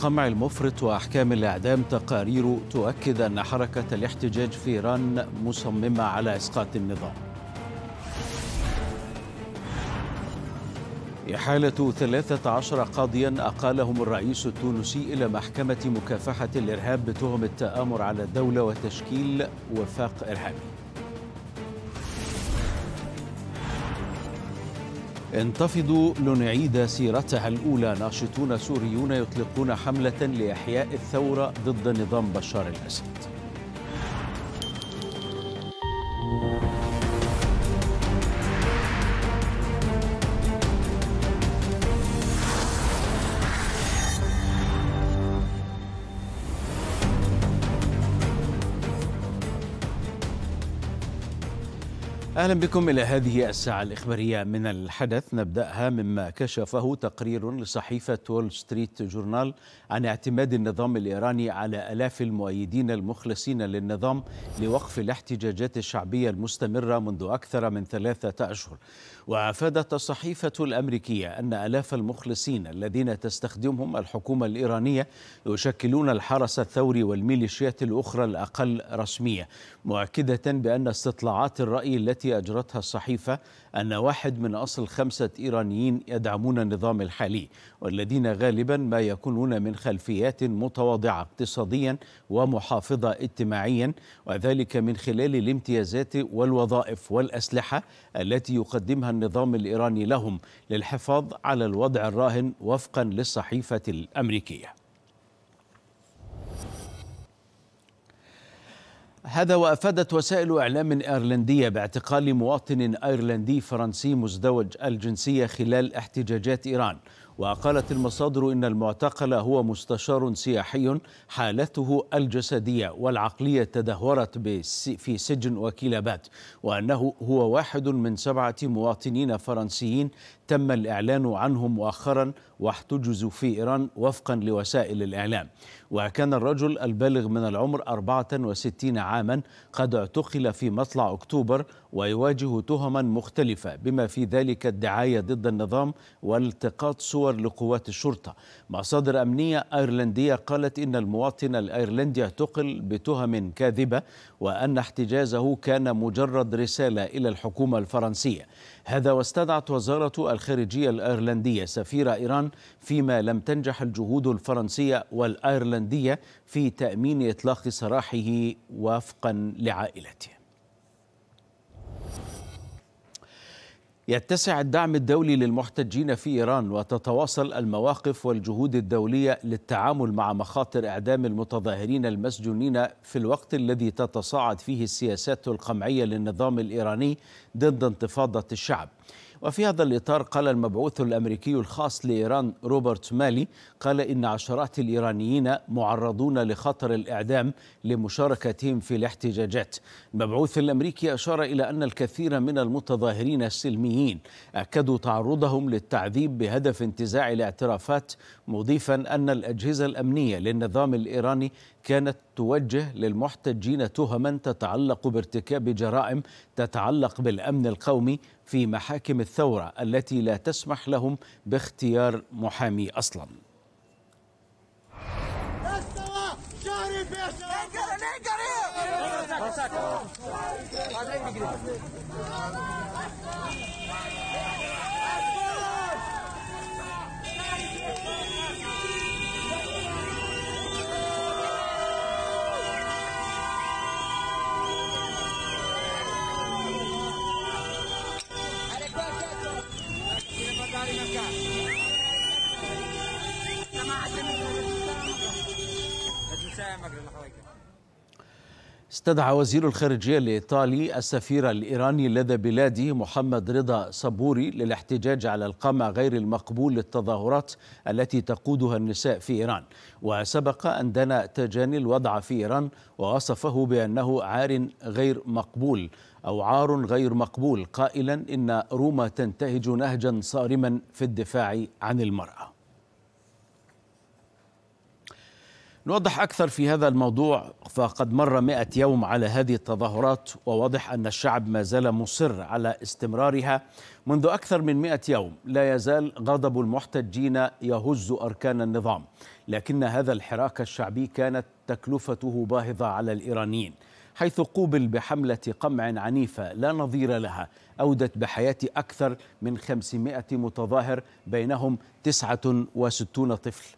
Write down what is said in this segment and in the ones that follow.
القمع المفرط واحكام الاعدام تقارير تؤكد ان حركه الاحتجاج في ايران مصممه على اسقاط النظام. إحالة 13 قاضيا أقالهم الرئيس التونسي إلى محكمة مكافحة الإرهاب بتهم التآمر على الدولة وتشكيل وفاق إرهابي انتفضوا لنعيد سيرتها الأولى ناشطون سوريون يطلقون حملة لإحياء الثورة ضد نظام بشار الأسد أهلا بكم إلى هذه الساعة الإخبارية من الحدث نبدأها مما كشفه تقرير لصحيفة وول ستريت جورنال عن اعتماد النظام الإيراني على ألاف المؤيدين المخلصين للنظام لوقف الاحتجاجات الشعبية المستمرة منذ أكثر من ثلاثة أشهر وافادت الصحيفه الامريكيه ان الاف المخلصين الذين تستخدمهم الحكومه الايرانيه يشكلون الحرس الثوري والميليشيات الاخرى الاقل رسميه مؤكده بان استطلاعات الراي التي اجرتها الصحيفه ان واحد من اصل خمسه ايرانيين يدعمون النظام الحالي والذين غالبا ما يكونون من خلفيات متواضعه اقتصاديا ومحافظه اجتماعيا وذلك من خلال الامتيازات والوظائف والاسلحه التي يقدمها النظام الإيراني لهم للحفاظ على الوضع الراهن وفقا للصحيفة الأمريكية هذا وافادت وسائل اعلام ايرلنديه باعتقال مواطن ايرلندي فرنسي مزدوج الجنسيه خلال احتجاجات ايران وقالت المصادر إن المعتقل هو مستشار سياحي حالته الجسدية والعقلية تدهورت في سجن وكيلابات وأنه هو واحد من سبعة مواطنين فرنسيين تم الإعلان عنهم مؤخرا واحتجزوا في إيران وفقا لوسائل الإعلام وكان الرجل البالغ من العمر 64 عاما قد اعتقل في مطلع أكتوبر ويواجه تهما مختلفة بما في ذلك الدعاية ضد النظام والتقاط صور لقوات الشرطة مصادر أمنية أيرلندية قالت إن المواطن الأيرلندي اعتقل بتهم كاذبة وأن احتجازه كان مجرد رسالة إلى الحكومة الفرنسية هذا واستدعت وزارة الخارجية الأيرلندية سفير إيران فيما لم تنجح الجهود الفرنسية والأيرلندية في تأمين إطلاق سراحه وفقا لعائلته يتسع الدعم الدولي للمحتجين في إيران وتتواصل المواقف والجهود الدولية للتعامل مع مخاطر إعدام المتظاهرين المسجونين في الوقت الذي تتصاعد فيه السياسات القمعية للنظام الإيراني ضد انتفاضة الشعب وفي هذا الإطار قال المبعوث الأمريكي الخاص لإيران روبرت مالي قال إن عشرات الإيرانيين معرضون لخطر الإعدام لمشاركتهم في الاحتجاجات المبعوث الأمريكي أشار إلى أن الكثير من المتظاهرين السلميين أكدوا تعرضهم للتعذيب بهدف انتزاع الاعترافات مضيفا أن الأجهزة الأمنية للنظام الإيراني كانت توجه للمحتجين تهما تتعلق بارتكاب جرائم تتعلق بالأمن القومي في محاكم الثورة التي لا تسمح لهم باختيار محامي أصلاً استدعى وزير الخارجية الإيطالي السفير الإيراني لدى بلاده محمد رضا صبوري للاحتجاج على القمع غير المقبول للتظاهرات التي تقودها النساء في إيران وسبق أن دنا تجاني الوضع في إيران ووصفه بأنه عار غير مقبول أو عار غير مقبول قائلا إن روما تنتهج نهجا صارما في الدفاع عن المرأة نوضح أكثر في هذا الموضوع فقد مر مئة يوم على هذه التظاهرات وواضح أن الشعب ما زال مصر على استمرارها منذ أكثر من مئة يوم لا يزال غضب المحتجين يهز أركان النظام لكن هذا الحراك الشعبي كانت تكلفته باهظة على الإيرانيين حيث قوبل بحملة قمع عنيفة لا نظير لها أودت بحياة أكثر من 500 متظاهر بينهم 69 طفل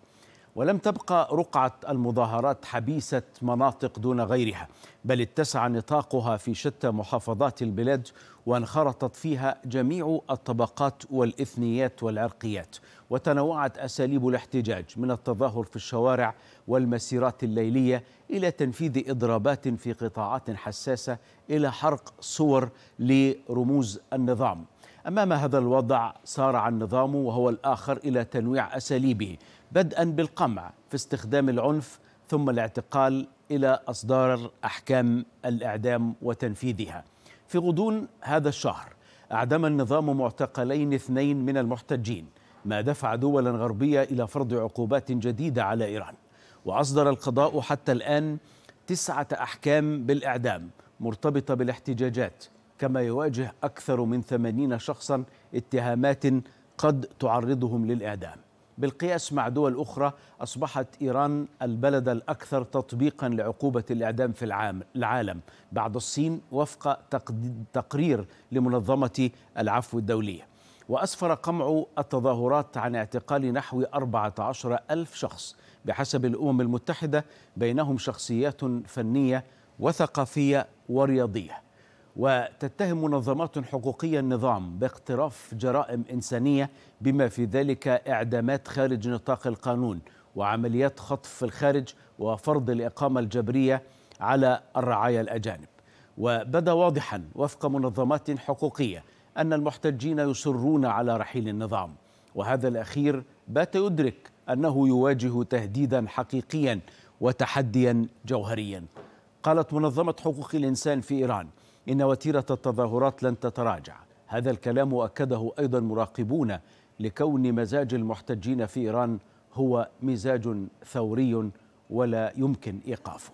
ولم تبقى رقعة المظاهرات حبيسة مناطق دون غيرها بل اتسع نطاقها في شتى محافظات البلاد وانخرطت فيها جميع الطبقات والإثنيات والعرقيات وتنوعت أساليب الاحتجاج من التظاهر في الشوارع والمسيرات الليلية إلى تنفيذ إضرابات في قطاعات حساسة إلى حرق صور لرموز النظام أمام هذا الوضع سارع النظام وهو الآخر إلى تنويع أساليبه بدءا بالقمع في استخدام العنف ثم الاعتقال الى اصدار احكام الاعدام وتنفيذها. في غضون هذا الشهر اعدم النظام معتقلين اثنين من المحتجين، ما دفع دولا غربيه الى فرض عقوبات جديده على ايران. واصدر القضاء حتى الان تسعه احكام بالاعدام مرتبطه بالاحتجاجات، كما يواجه اكثر من 80 شخصا اتهامات قد تعرضهم للاعدام. بالقياس مع دول أخرى أصبحت إيران البلد الأكثر تطبيقا لعقوبة الإعدام في العالم بعد الصين وفق تقرير لمنظمة العفو الدولية وأسفر قمع التظاهرات عن اعتقال نحو 14 ألف شخص بحسب الأمم المتحدة بينهم شخصيات فنية وثقافية ورياضية وتتهم منظمات حقوقية النظام باقتراف جرائم إنسانية بما في ذلك إعدامات خارج نطاق القانون وعمليات خطف في الخارج وفرض الإقامة الجبرية على الرعايا الأجانب وبدا واضحا وفق منظمات حقوقية أن المحتجين يصرون على رحيل النظام وهذا الأخير بات يدرك أنه يواجه تهديدا حقيقيا وتحديا جوهريا قالت منظمة حقوق الإنسان في إيران إن وتيرة التظاهرات لن تتراجع هذا الكلام أكده أيضا مراقبون لكون مزاج المحتجين في إيران هو مزاج ثوري ولا يمكن إيقافه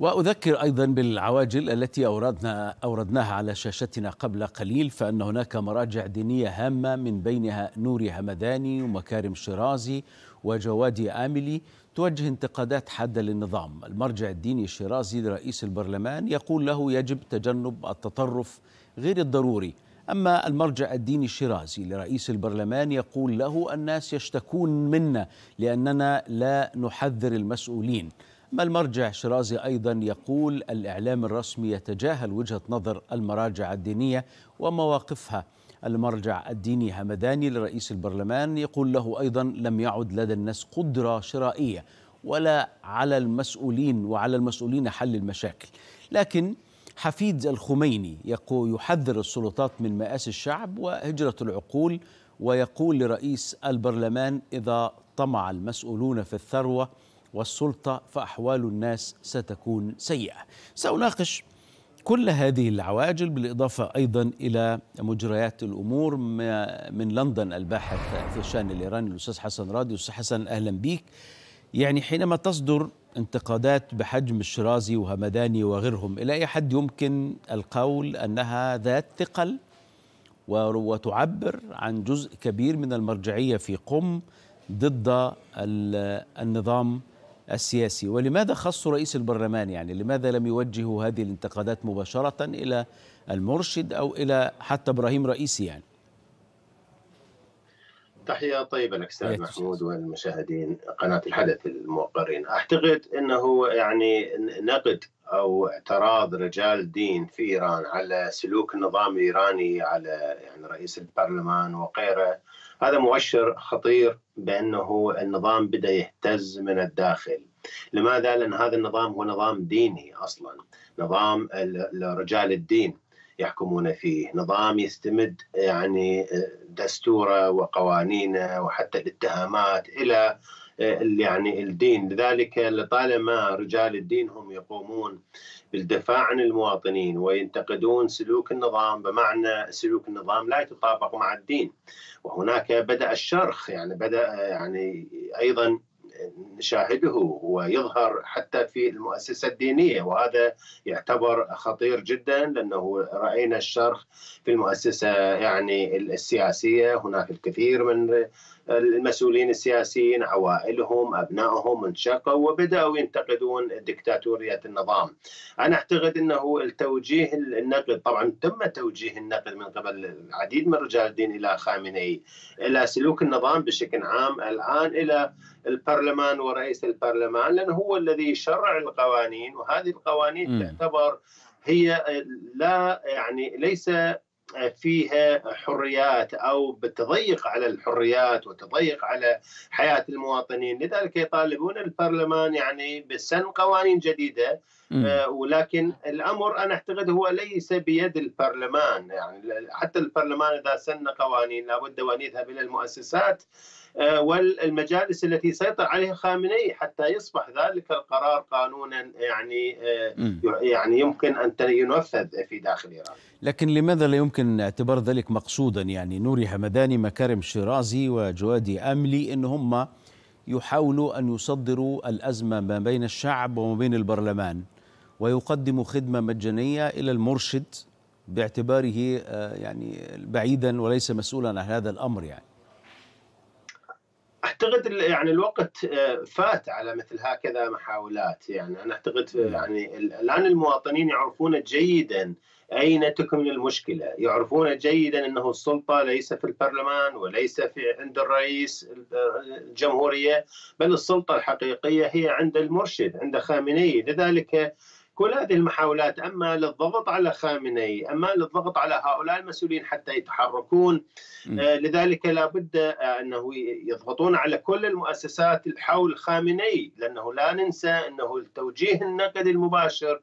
وأذكر أيضا بالعواجل التي أوردنا أوردناها على شاشتنا قبل قليل فأن هناك مراجع دينية هامة من بينها نوري همداني ومكارم شيرازي وجوادي آملي توجه انتقادات حادة للنظام المرجع الديني الشيرازي رئيس البرلمان يقول له يجب تجنب التطرف غير الضروري أما المرجع الديني الشيرازي لرئيس البرلمان يقول له الناس يشتكون منا لأننا لا نحذر المسؤولين ما المرجع شرازي أيضا يقول الإعلام الرسمي يتجاهل وجهة نظر المراجع الدينية ومواقفها المرجع الديني همداني لرئيس البرلمان يقول له أيضا لم يعد لدى الناس قدرة شرائية ولا على المسؤولين وعلى المسؤولين حل المشاكل لكن حفيد الخميني يقول يحذر السلطات من مآسي الشعب وهجرة العقول ويقول لرئيس البرلمان إذا طمع المسؤولون في الثروة والسلطة فأحوال الناس ستكون سيئة سأناقش كل هذه العواجل بالإضافة أيضا إلى مجريات الأمور من لندن الباحث في الشأن الإيراني الأستاذ حسن رادي أستاذ حسن أهلا بك. يعني حينما تصدر انتقادات بحجم الشرازي وهمداني وغيرهم إلى أي حد يمكن القول أنها ذات ثقل وتعبر عن جزء كبير من المرجعية في قم ضد النظام السياسي ولماذا خصوا رئيس البرلمان يعني لماذا لم يوجهوا هذه الانتقادات مباشرة إلى المرشد أو إلى حتى إبراهيم رئيسي يعني تحية طيبة لك أستاذ محمود والمشاهدين قناة الحدث الموقرين أعتقد أنه يعني نقد أو اعتراض رجال دين في إيران على سلوك النظام الإيراني على يعني رئيس البرلمان وغيره هذا مؤشر خطير بانه النظام بدا يهتز من الداخل لماذا لان هذا النظام هو نظام ديني اصلا نظام رجال الدين يحكمون فيه نظام يستمد يعني دستوره وقوانينه وحتى الاتهامات الى يعني الدين لذلك لطالما رجال الدين هم يقومون بالدفاع عن المواطنين وينتقدون سلوك النظام بمعنى سلوك النظام لا يتطابق مع الدين وهناك بدأ الشرخ يعني بدأ يعني أيضا نشاهده ويظهر حتى في المؤسسة الدينية وهذا يعتبر خطير جدا لأنه رأينا الشرخ في المؤسسة يعني السياسية هناك الكثير من المسؤولين السياسيين عوائلهم أبنائهم انشقوا وبدأوا ينتقدون دكتاتورية النظام أنا أعتقد أنه التوجيه النقد طبعا تم توجيه النقد من قبل العديد من رجال الدين إلى خامنئي إلى سلوك النظام بشكل عام الآن إلى البرلمان ورئيس البرلمان لأنه هو الذي شرع القوانين وهذه القوانين م. تعتبر هي لا يعني ليس فيها حريات او بتضيق على الحريات وتضيق على حياه المواطنين، لذلك يطالبون البرلمان يعني بسن قوانين جديده آه، ولكن الامر انا اعتقد هو ليس بيد البرلمان يعني حتى البرلمان اذا سن قوانين لابد ان يذهب الى المؤسسات آه، والمجالس التي سيطر عليها خامنئي حتى يصبح ذلك القرار قانونا يعني آه، يعني يمكن ان ينفذ في داخل ايران. لكن لماذا لا يمكن اعتبار ذلك مقصودا يعني نوري حمداني مكارم شيرازي وجوادي املي ان هم يحاولوا ان يصدروا الازمه ما بين الشعب وما بين البرلمان ويقدموا خدمه مجانيه الى المرشد باعتباره آه، يعني بعيدا وليس مسؤولا عن هذا الامر يعني. اعتقد يعني الوقت آه، فات على مثل هكذا محاولات يعني انا اعتقد آه، نعم. يعني الان المواطنين يعرفون جيدا اين تكمن المشكله؟ يعرفون جيدا انه السلطه ليس في البرلمان وليس في عند الرئيس آه، الجمهوريه بل السلطه الحقيقيه هي عند المرشد عند خامنئي لذلك كل هذه المحاولات اما للضغط على خامنئي اما للضغط على هؤلاء المسؤولين حتى يتحركون آه، لذلك لابد آه، انه يضغطون على كل المؤسسات حول خامنئي لانه لا ننسى انه التوجيه النقد المباشر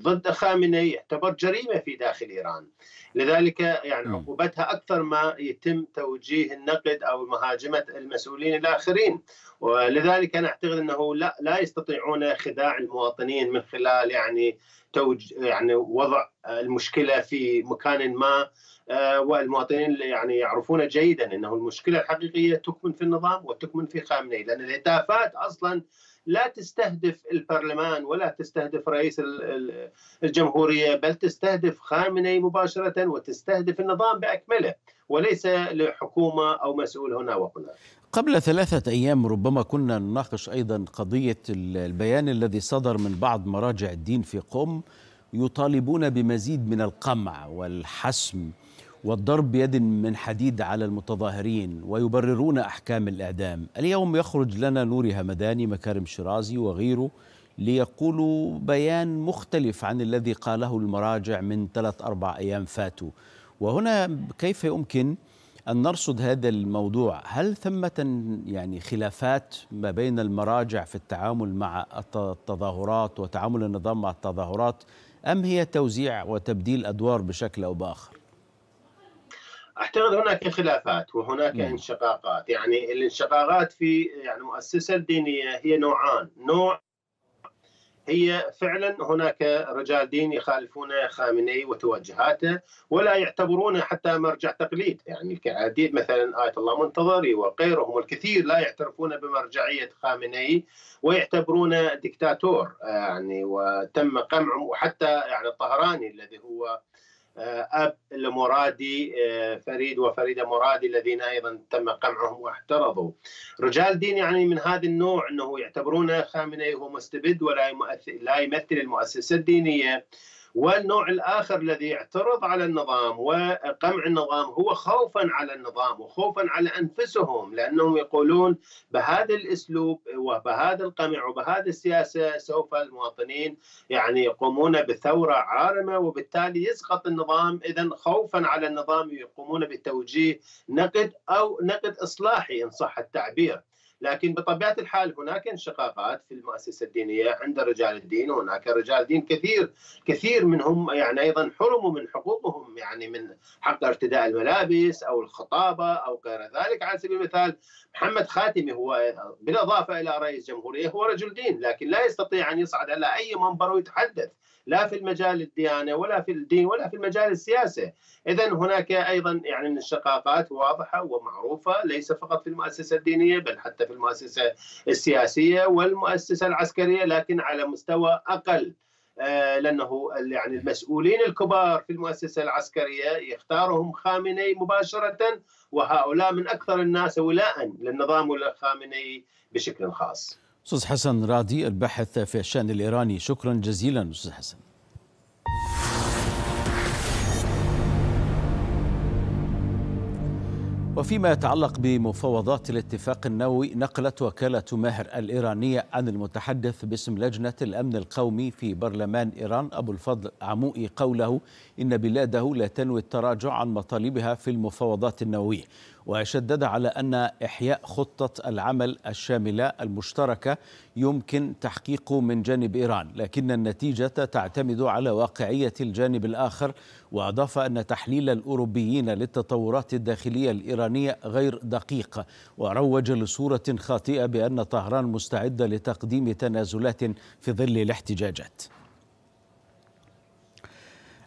ضد خامنئي يعتبر جريمه في داخل ايران لذلك يعني نعم. عقوبتها اكثر ما يتم توجيه النقد او مهاجمه المسؤولين الاخرين ولذلك انا اعتقد انه لا لا يستطيعون خداع المواطنين من خلال يعني توج يعني وضع المشكله في مكان ما آه، والمواطنين يعني يعرفون جيدا انه المشكله الحقيقيه تكمن في النظام وتكمن في خامنئي لان الهتافات اصلا لا تستهدف البرلمان ولا تستهدف رئيس الجمهورية بل تستهدف خامنئي مباشرة وتستهدف النظام بأكمله وليس لحكومة أو مسؤول هنا وهنا قبل ثلاثة أيام ربما كنا نناقش أيضا قضية البيان الذي صدر من بعض مراجع الدين في قم يطالبون بمزيد من القمع والحسم والضرب بيد من حديد على المتظاهرين ويبررون أحكام الإعدام اليوم يخرج لنا نوري همداني مكارم شيرازي وغيره ليقولوا بيان مختلف عن الذي قاله المراجع من ثلاث أربع أيام فاتوا وهنا كيف يمكن أن نرصد هذا الموضوع هل ثمة يعني خلافات ما بين المراجع في التعامل مع التظاهرات وتعامل النظام مع التظاهرات أم هي توزيع وتبديل أدوار بشكل أو بآخر؟ اعتقد هناك خلافات وهناك نعم. انشقاقات يعني الانشقاقات في يعني المؤسسه الدينيه هي نوعان نوع هي فعلا هناك رجال دين يخالفون خامنئي وتوجهاته ولا يعتبرونه حتى مرجع تقليد يعني العديد مثلا آية الله منتظري وغيرهم الكثير لا يعترفون بمرجعية خامنئي ويعتبرونه دكتاتور آه، يعني وتم قمعه وحتى يعني الطهراني الذي هو آه، اب لمرادي آه، فريد وفريده مرادي الذين ايضا تم قمعهم واحترضوا. رجال دين يعني من هذا النوع انه يعتبرون خامنئي هو مستبد ولا لا يمثل المؤسسه الدينيه والنوع الآخر الذي يعترض على النظام وقمع النظام هو خوفا على النظام وخوفا على أنفسهم لأنهم يقولون بهذا الأسلوب وبهذا القمع وبهذا السياسة سوف المواطنين يعني يقومون بثورة عارمة وبالتالي يسقط النظام إذا خوفا على النظام يقومون بتوجيه نقد أو نقد إصلاحي إن صح التعبير لكن بطبيعه الحال هناك انشقاقات في المؤسسه الدينيه عند رجال الدين وهناك رجال دين كثير كثير منهم يعني ايضا حرموا من حقوقهم يعني من حق ارتداء الملابس او الخطابه او غير ذلك على سبيل المثال محمد خاتمي هو بالاضافه الى رئيس جمهوريه هو رجل دين لكن لا يستطيع ان يصعد على اي منبر ويتحدث لا في المجال الديانه ولا في الدين ولا في المجال السياسي اذا هناك ايضا يعني انشقاقات واضحه ومعروفه ليس فقط في المؤسسه الدينيه بل حتى في المؤسسه السياسيه والمؤسسه العسكريه لكن على مستوى اقل آه، لانه يعني المسؤولين الكبار في المؤسسه العسكريه يختارهم خامنئي مباشره وهؤلاء من اكثر الناس ولاء للنظام الخامنئي بشكل خاص. استاذ حسن رادي الباحث في الشان الايراني شكرا جزيلا استاذ حسن وفيما يتعلق بمفاوضات الاتفاق النووي نقلت وكالة ماهر الإيرانية عن المتحدث باسم لجنة الأمن القومي في برلمان إيران أبو الفضل عموئي قوله إن بلاده لا تنوي التراجع عن مطالبها في المفاوضات النووية وشدد على أن إحياء خطة العمل الشاملة المشتركة يمكن تحقيقه من جانب إيران لكن النتيجة تعتمد على واقعية الجانب الآخر وأضاف أن تحليل الأوروبيين للتطورات الداخلية الإيرانية غير دقيق وروج لصورة خاطئة بأن طهران مستعدة لتقديم تنازلات في ظل الاحتجاجات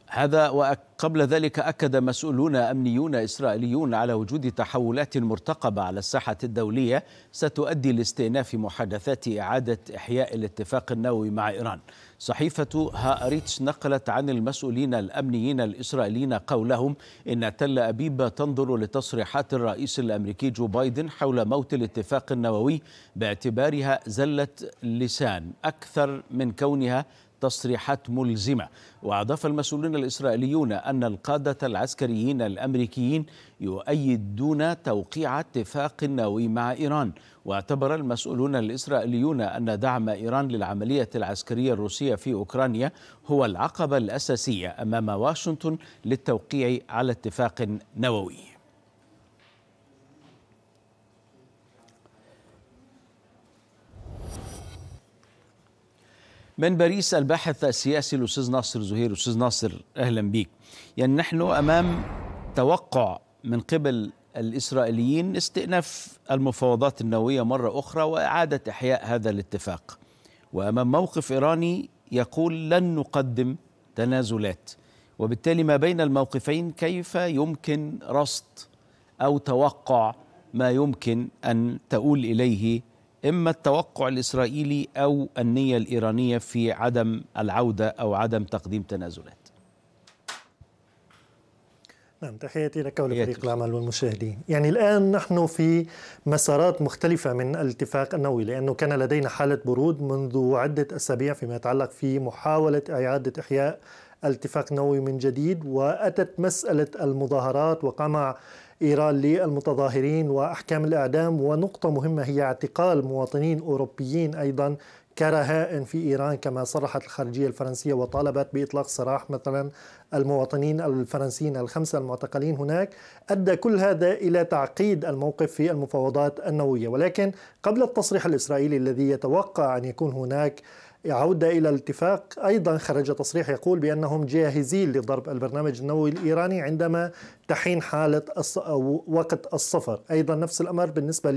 هذا وقبل ذلك أكد مسؤولون أمنيون إسرائيليون على وجود تحولات مرتقبة على الساحة الدولية ستؤدي لاستئناف محادثات إعادة إحياء الاتفاق النووي مع إيران صحيفة هاريتش نقلت عن المسؤولين الأمنيين الإسرائيليين قولهم إن تل أبيب تنظر لتصريحات الرئيس الأمريكي جو بايدن حول موت الاتفاق النووي باعتبارها زلة لسان أكثر من كونها تصريحات ملزمه واضاف المسؤولون الاسرائيليون ان القاده العسكريين الامريكيين يؤيدون توقيع اتفاق نووي مع ايران واعتبر المسؤولون الاسرائيليون ان دعم ايران للعمليه العسكريه الروسيه في اوكرانيا هو العقبه الاساسيه امام واشنطن للتوقيع على اتفاق نووي من باريس الباحث السياسي الاستاذ ناصر زهير استاذ ناصر اهلا بك يعني نحن امام توقع من قبل الاسرائيليين استئناف المفاوضات النوويه مره اخرى واعاده احياء هذا الاتفاق وامام موقف ايراني يقول لن نقدم تنازلات وبالتالي ما بين الموقفين كيف يمكن رصد او توقع ما يمكن ان تؤول اليه اما التوقع الاسرائيلي او النيه الايرانيه في عدم العوده او عدم تقديم تنازلات. نعم تحياتي لك ولفريق العمل والمشاهدين يعني الآن نحن في مسارات مختلفة من الاتفاق النووي لأنه كان لدينا حالة برود منذ عدة أسابيع فيما يتعلق في محاولة إعادة إحياء الاتفاق النووي من جديد وأتت مسألة المظاهرات وقمع إيران للمتظاهرين وأحكام الإعدام ونقطة مهمة هي اعتقال مواطنين أوروبيين أيضا كرهائن في إيران كما صرحت الخارجية الفرنسية وطالبت بإطلاق سراح مثلا المواطنين الفرنسيين الخمسة المعتقلين هناك أدى كل هذا إلى تعقيد الموقف في المفاوضات النووية ولكن قبل التصريح الإسرائيلي الذي يتوقع أن يكون هناك عودة إلى الاتفاق أيضا خرج تصريح يقول بأنهم جاهزين لضرب البرنامج النووي الإيراني عندما تحين حالة الص... أو وقت الصفر أيضا نفس الأمر بالنسبة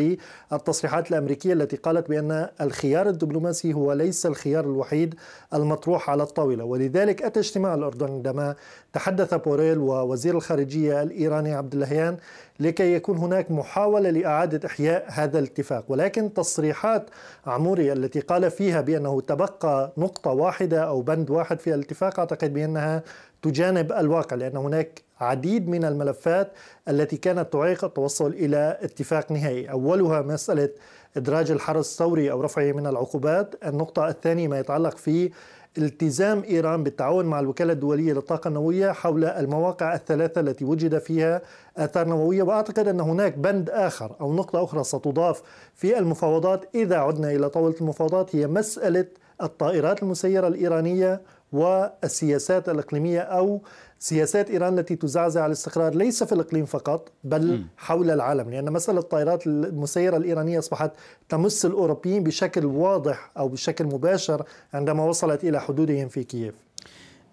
للتصريحات الأمريكية التي قالت بأن الخيار الدبلوماسي هو ليس الخيار الوحيد المطروح على الطاولة ولذلك أتى اجتماع الأردن عندما تحدث بوريل ووزير الخارجية الإيراني عبد اللهيان لكي يكون هناك محاولة لإعادة إحياء هذا الاتفاق ولكن تصريحات عموري التي قال فيها بأنه تبقى نقطة واحدة أو بند واحد في الاتفاق أعتقد بأنها تجانب الواقع لأن هناك عديد من الملفات التي كانت تعيق التوصل إلى اتفاق نهائي أولها مسألة إدراج الحرس الثوري أو رفعه من العقوبات النقطة الثانية ما يتعلق في التزام إيران بالتعاون مع الوكالة الدولية للطاقة النووية حول المواقع الثلاثة التي وجد فيها آثار نووية وأعتقد أن هناك بند آخر أو نقطة أخرى ستضاف في المفاوضات إذا عدنا إلى طاولة المفاوضات هي مسألة الطائرات المسيرة الإيرانية والسياسات الإقليمية أو سياسات إيران التي تزعزع الاستقرار ليس في الإقليم فقط بل حول العالم لأن مسألة الطائرات المسيرة الإيرانية أصبحت تمس الأوروبيين بشكل واضح أو بشكل مباشر عندما وصلت إلى حدودهم في كييف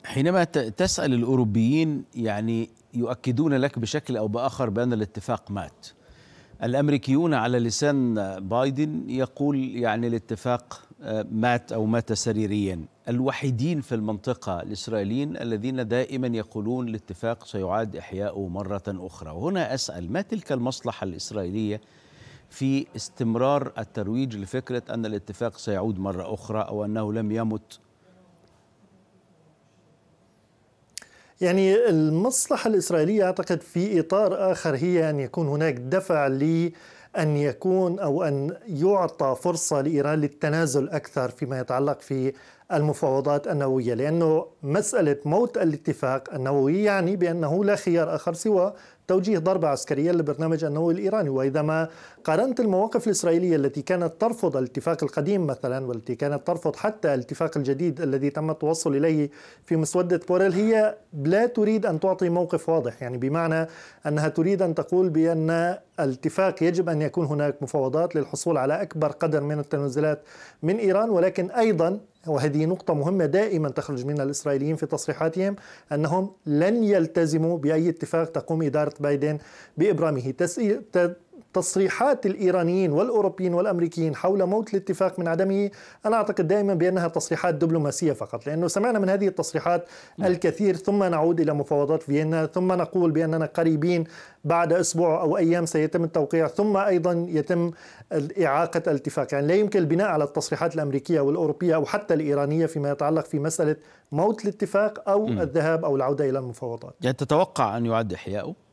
حينما تسأل الأوروبيين يعني يؤكدون لك بشكل أو بآخر بأن الاتفاق مات الأمريكيون على لسان بايدن يقول يعني الاتفاق آه، مات أو مات سريريا الوحيدين في المنطقة الإسرائيليين الذين دائما يقولون الاتفاق سيعاد إحياؤه مرة أخرى وهنا أسأل ما تلك المصلحة الإسرائيلية في استمرار الترويج لفكرة أن الاتفاق سيعود مرة أخرى أو أنه لم يمت يعني المصلحة الإسرائيلية أعتقد في إطار آخر هي أن يكون هناك دفع ل أن يكون أو أن يعطى فرصة لإيران للتنازل أكثر فيما يتعلق في المفاوضات النووية لأنه مسألة موت الاتفاق النووي يعني بأنه لا خيار آخر سوى توجيه ضربة عسكرية للبرنامج النووي الإيراني وإذا ما قارنت المواقف الإسرائيلية التي كانت ترفض الاتفاق القديم مثلا والتي كانت ترفض حتى الاتفاق الجديد الذي تم التوصل إليه في مسودة بوريل هي لا تريد أن تعطي موقف واضح يعني بمعنى أنها تريد أن تقول بأن الاتفاق يجب أن يكون هناك مفاوضات للحصول على أكبر قدر من التنازلات من إيران ولكن أيضا وهذه نقطة مهمة دائما تخرج من الإسرائيليين في تصريحاتهم أنهم لن يلتزموا بأي اتفاق تقوم إدارة بايدن بإبرامه تصريحات الإيرانيين والأوروبيين والأمريكيين حول موت الاتفاق من عدمه أنا أعتقد دائما بأنها تصريحات دبلوماسية فقط لأنه سمعنا من هذه التصريحات نعم. الكثير ثم نعود إلى مفاوضات فيينا ثم نقول بأننا قريبين بعد أسبوع أو أيام سيتم التوقيع ثم أيضا يتم إعاقة الاتفاق يعني لا يمكن البناء على التصريحات الأمريكية والأوروبية أو حتى الإيرانية فيما يتعلق في مسألة موت الاتفاق أو م. الذهاب أو العودة إلى المفاوضات يعني تتوقع أن يعد إحياؤه؟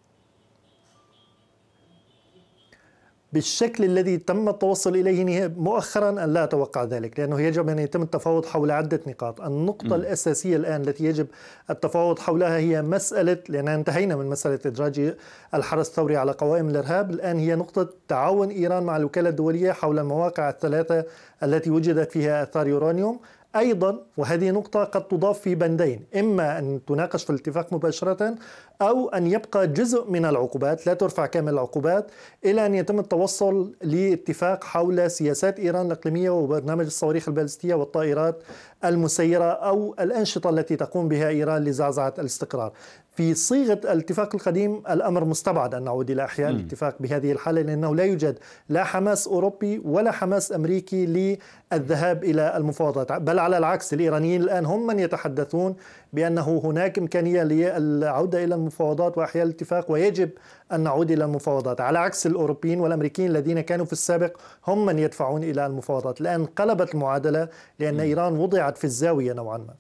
بالشكل الذي تم التوصل اليه مؤخرا ان لا اتوقع ذلك لانه يجب ان يتم التفاوض حول عده نقاط، النقطه م. الاساسيه الان التي يجب التفاوض حولها هي مساله لاننا انتهينا من مساله ادراج الحرس الثوري على قوائم الارهاب، الان هي نقطه تعاون ايران مع الوكاله الدوليه حول المواقع الثلاثه التي وجدت فيها اثار يورانيوم أيضا وهذه نقطة قد تضاف في بندين إما أن تناقش في الاتفاق مباشرة أو أن يبقى جزء من العقوبات لا ترفع كامل العقوبات إلى أن يتم التوصل لاتفاق حول سياسات إيران الإقليمية وبرنامج الصواريخ البالستية والطائرات المسيرة أو الأنشطة التي تقوم بها إيران لزعزعة الاستقرار في صيغة الاتفاق القديم الأمر مستبعد أن نعود إلى إحياء الاتفاق بهذه الحالة لأنه لا يوجد لا حماس أوروبي ولا حماس أمريكي للذهاب إلى المفاوضات بل على العكس الإيرانيين الآن هم من يتحدثون بأنه هناك إمكانية للعودة إلى المفاوضات وإحياء الاتفاق ويجب أن نعود إلى المفاوضات على عكس الأوروبيين والأمريكيين الذين كانوا في السابق هم من يدفعون إلى المفاوضات الآن قلبت المعادلة لأن إيران وضعت في الزاوية نوعا ما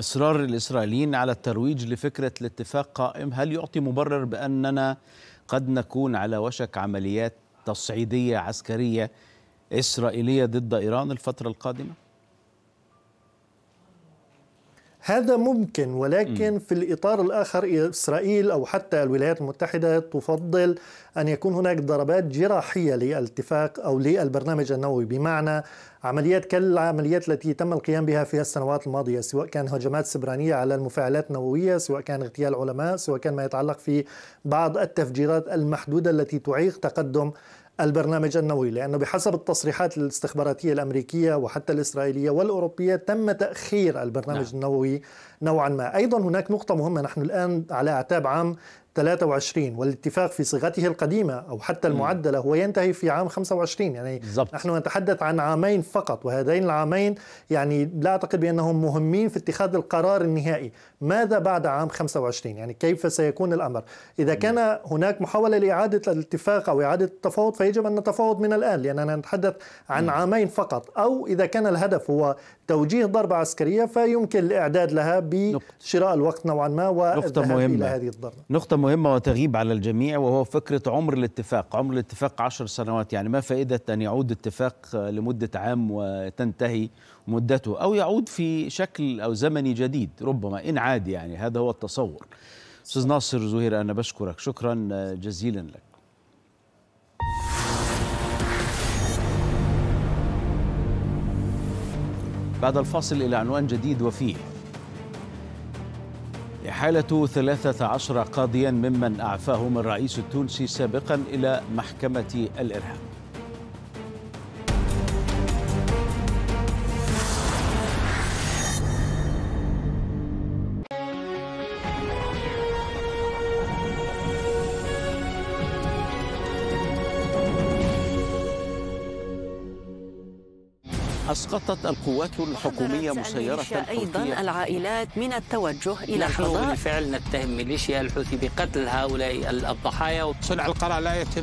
إصرار الإسرائيليين على الترويج لفكرة الاتفاق قائم هل يعطي مبرر بأننا قد نكون على وشك عمليات تصعيدية عسكرية إسرائيلية ضد إيران الفترة القادمة؟ هذا ممكن ولكن م. في الإطار الآخر إسرائيل أو حتى الولايات المتحدة تفضل أن يكون هناك ضربات جراحية للاتفاق أو للبرنامج النووي بمعنى عمليات كالعمليات التي تم القيام بها في السنوات الماضية سواء كان هجمات سبرانية على المفاعلات النووية سواء كان اغتيال علماء سواء كان ما يتعلق في بعض التفجيرات المحدودة التي تعيق تقدم البرنامج النووي لأنه بحسب التصريحات الاستخباراتية الأمريكية وحتى الإسرائيلية والأوروبية تم تأخير البرنامج نعم. النووي نوعا ما أيضا هناك نقطة مهمة نحن الآن على أعتاب عام 23 والاتفاق في صيغته القديمة أو حتى المعدلة هو ينتهي في عام 25 يعني بالزبط. نحن نتحدث عن عامين فقط وهذين العامين يعني لا أعتقد بأنهم مهمين في اتخاذ القرار النهائي ماذا بعد عام 25 يعني كيف سيكون الأمر إذا كان هناك محاولة لإعادة الاتفاق أو إعادة التفاوض فيجب أن نتفاوض من الآن لأننا نتحدث عن عامين فقط أو إذا كان الهدف هو توجيه ضربة عسكرية فيمكن الإعداد لها بشراء الوقت نوعا ما نقطة مهمة إلى هذه الضربة نقطة مهمة وتغيب على الجميع وهو فكرة عمر الاتفاق عمر الاتفاق عشر سنوات يعني ما فائدة أن يعود اتفاق لمدة عام وتنتهي مدته أو يعود في شكل أو زمني جديد ربما إن عاد يعني هذا هو التصور أستاذ ناصر زهير أنا بشكرك شكرا جزيلا لك بعد الفاصل إلى عنوان جديد وفيه إحالة 13 قاضيا ممن أعفاهم الرئيس التونسي سابقا إلى محكمة الإرهاب أسقطت القوات الحكومية مسيرة أيضا العائلات من التوجه إلى نحن بالفعل نتهم ميليشيا الحوثي بقتل هؤلاء الضحايا صنع القرار لا يتم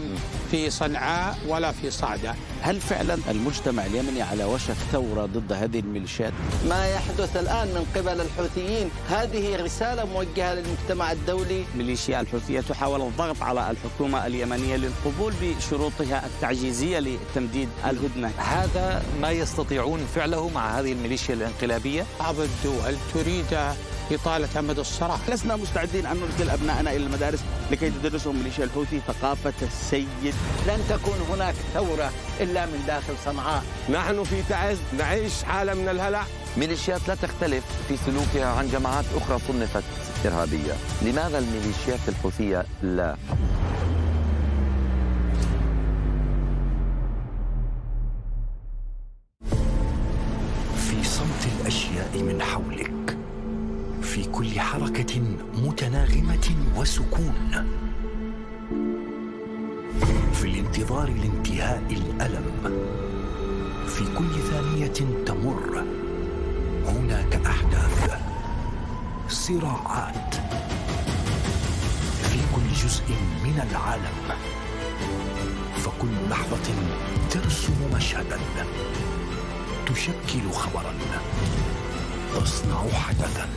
في صنعاء ولا في صعدة هل فعلا المجتمع اليمني على وشك ثورة ضد هذه الميليشيات؟ ما يحدث الآن من قبل الحوثيين هذه رسالة موجهة للمجتمع الدولي ميليشيا الحوثية تحاول الضغط على الحكومة اليمنية للقبول بشروطها التعجيزية لتمديد الهدنة هذا ما يستطيعون فعله مع هذه الميليشيا الانقلابية بعض الدول تريد إطالة أمد الصراع لسنا مستعدين أن نرسل أبنائنا إلى المدارس لكي تدرسهم ميليشيا الحوثي ثقافة السيد لن تكون هناك ثورة إلا من داخل صنعاء نحن في تعز نعيش حالة من الهلع ميليشيات لا تختلف في سلوكها عن جماعات أخرى صنفت إرهابية لماذا الميليشيات الحوثية لا؟ وسكون في الانتظار لانتهاء الالم في كل ثانيه تمر هناك احداث صراعات في كل جزء من العالم فكل لحظه ترسم مشهدا تشكل خبرا تصنع حدثا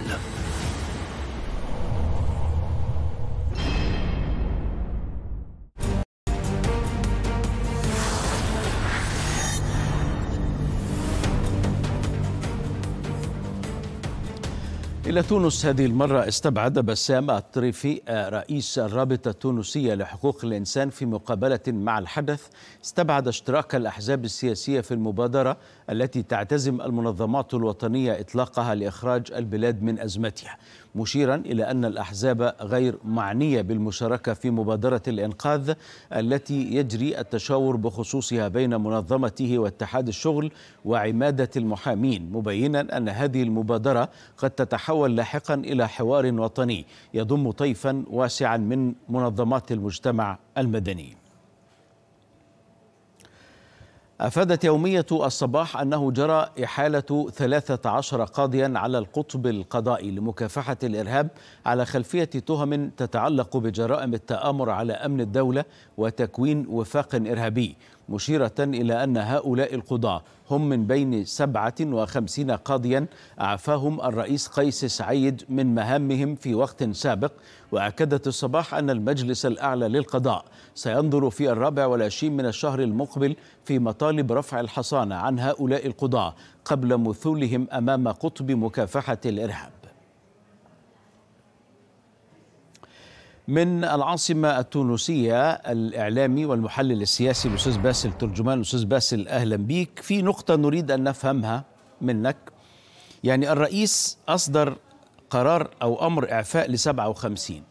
إلى تونس هذه المرة استبعد بسام الطريفي آه، رئيس الرابطة التونسية لحقوق الإنسان في مقابلة مع الحدث استبعد اشتراك الأحزاب السياسية في المبادرة التي تعتزم المنظمات الوطنية إطلاقها لإخراج البلاد من أزمتها مشيرا إلى أن الأحزاب غير معنية بالمشاركة في مبادرة الإنقاذ التي يجري التشاور بخصوصها بين منظمته واتحاد الشغل وعمادة المحامين مبينا أن هذه المبادرة قد تتحول لاحقا إلى حوار وطني يضم طيفا واسعا من منظمات المجتمع المدني أفادت يومية الصباح أنه جرى إحالة 13 قاضيا على القطب القضائي لمكافحة الإرهاب على خلفية تهم تتعلق بجرائم التآمر على أمن الدولة وتكوين وفاق إرهابي مشيرة إلى أن هؤلاء القضاة هم من بين 57 قاضيا أعفاهم الرئيس قيس سعيد من مهامهم في وقت سابق وأكدت الصباح أن المجلس الأعلى للقضاء سينظر في الرابع والعشرين من الشهر المقبل في مطالب رفع الحصانة عن هؤلاء القضاة قبل مثولهم أمام قطب مكافحة الإرهاب من العاصمة التونسية الإعلامي والمحلل السياسي الأستاذ باسل ترجمان الأستاذ باسل أهلا بيك في نقطة نريد أن نفهمها منك يعني الرئيس أصدر قرار أو أمر إعفاء ل 57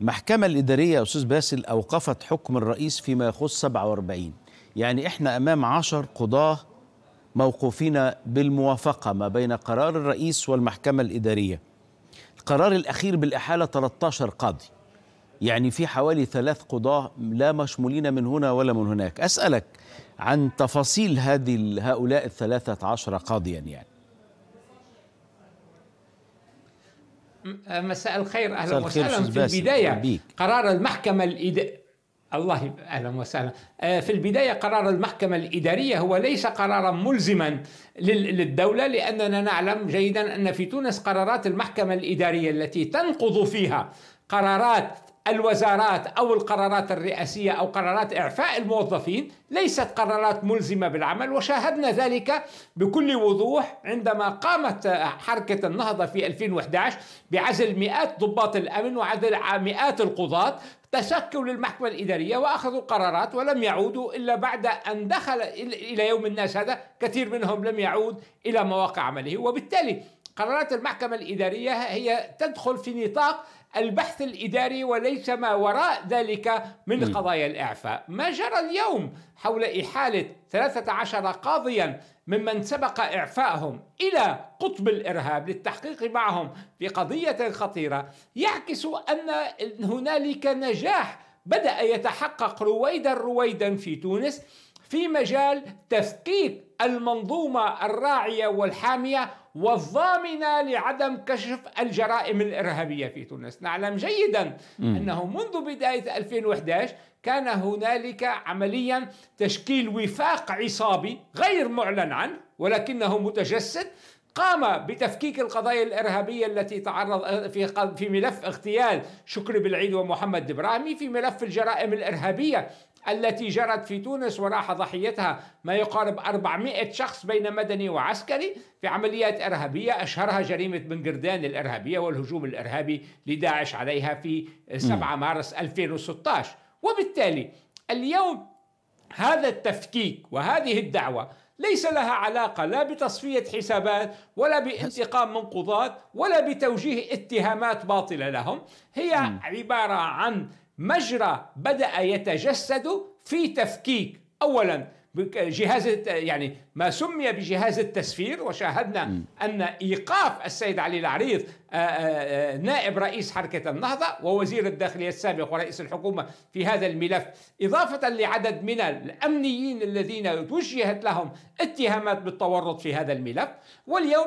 المحكمة الإدارية يا أستاذ باسل أوقفت حكم الرئيس فيما يخص 47 يعني إحنا أمام 10 قضاة موقوفين بالموافقة ما بين قرار الرئيس والمحكمة الإدارية القرار الأخير بالإحالة 13 قاضي يعني في حوالي ثلاث قضاة لا مشمولين من هنا ولا من هناك أسألك عن تفاصيل هذه هؤلاء الثلاثة عشر قاضيا يعني مساء الخير اهلا وسهلا في البدايه بيك. قرار المحكمه الإد... الله اهلا وسهلا آه، في البدايه قرار المحكمه الاداريه هو ليس قرارا ملزما للدوله لاننا نعلم جيدا ان في تونس قرارات المحكمه الاداريه التي تنقض فيها قرارات الوزارات او القرارات الرئاسيه او قرارات اعفاء الموظفين ليست قرارات ملزمه بالعمل وشاهدنا ذلك بكل وضوح عندما قامت حركه النهضه في 2011 بعزل مئات ضباط الامن وعزل مئات القضاه تشكلوا للمحكمة الإدارية وأخذوا قرارات ولم يعودوا إلا بعد أن دخل إلى يوم الناس هذا كثير منهم لم يعود إلى مواقع عمله وبالتالي قرارات المحكمة الإدارية هي تدخل في نطاق البحث الإداري وليس ما وراء ذلك من قضايا الإعفاء ما جرى اليوم حول إحالة 13 قاضيا ممن سبق إعفائهم إلى قطب الإرهاب للتحقيق معهم في قضية خطيرة يعكس أن هنالك نجاح بدأ يتحقق رويدا رويدا في تونس في مجال تفكيك المنظومة الراعية والحامية والضامنة لعدم كشف الجرائم الإرهابية في تونس نعلم جيدا أنه منذ بداية 2011 كان هنالك عمليا تشكيل وفاق عصابي غير معلن عنه ولكنه متجسد قام بتفكيك القضايا الارهابيه التي تعرض في في ملف اغتيال شكري بالعيد ومحمد ابراهيمي في ملف الجرائم الارهابيه التي جرت في تونس وراح ضحيتها ما يقارب 400 شخص بين مدني وعسكري في عمليات إرهابية أشهرها جريمة بن قردان الإرهابية والهجوم الإرهابي لداعش عليها في 7 مارس 2016 وبالتالي اليوم هذا التفكيك وهذه الدعوة ليس لها علاقة لا بتصفية حسابات ولا بانتقام من قضاة ولا بتوجيه اتهامات باطلة لهم هي عبارة عن مجرى بدأ يتجسد في تفكيك أولا جهاز يعني ما سمي بجهاز التسفير وشاهدنا م. أن إيقاف السيد علي العريض آه، آه، آه، نائب رئيس حركة النهضة ووزير الداخلية السابق ورئيس الحكومة في هذا الملف إضافة لعدد من الأمنيين الذين توجهت لهم اتهامات بالتورط في هذا الملف واليوم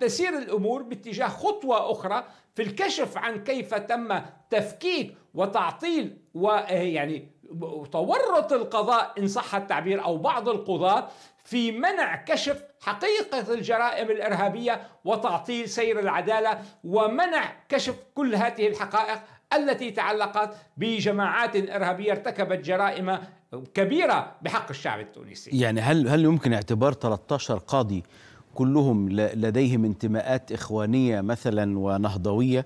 تسير الأمور باتجاه خطوة أخرى في الكشف عن كيف تم تفكيك وتعطيل ويعني تورط القضاء إن صح التعبير أو بعض القضاة في منع كشف حقيقة الجرائم الإرهابية وتعطيل سير العدالة ومنع كشف كل هذه الحقائق التي تعلقت بجماعات إرهابية ارتكبت جرائم كبيرة بحق الشعب التونسي يعني هل, هل يمكن اعتبار 13 قاضي كلهم لديهم انتماءات إخوانية مثلا ونهضوية؟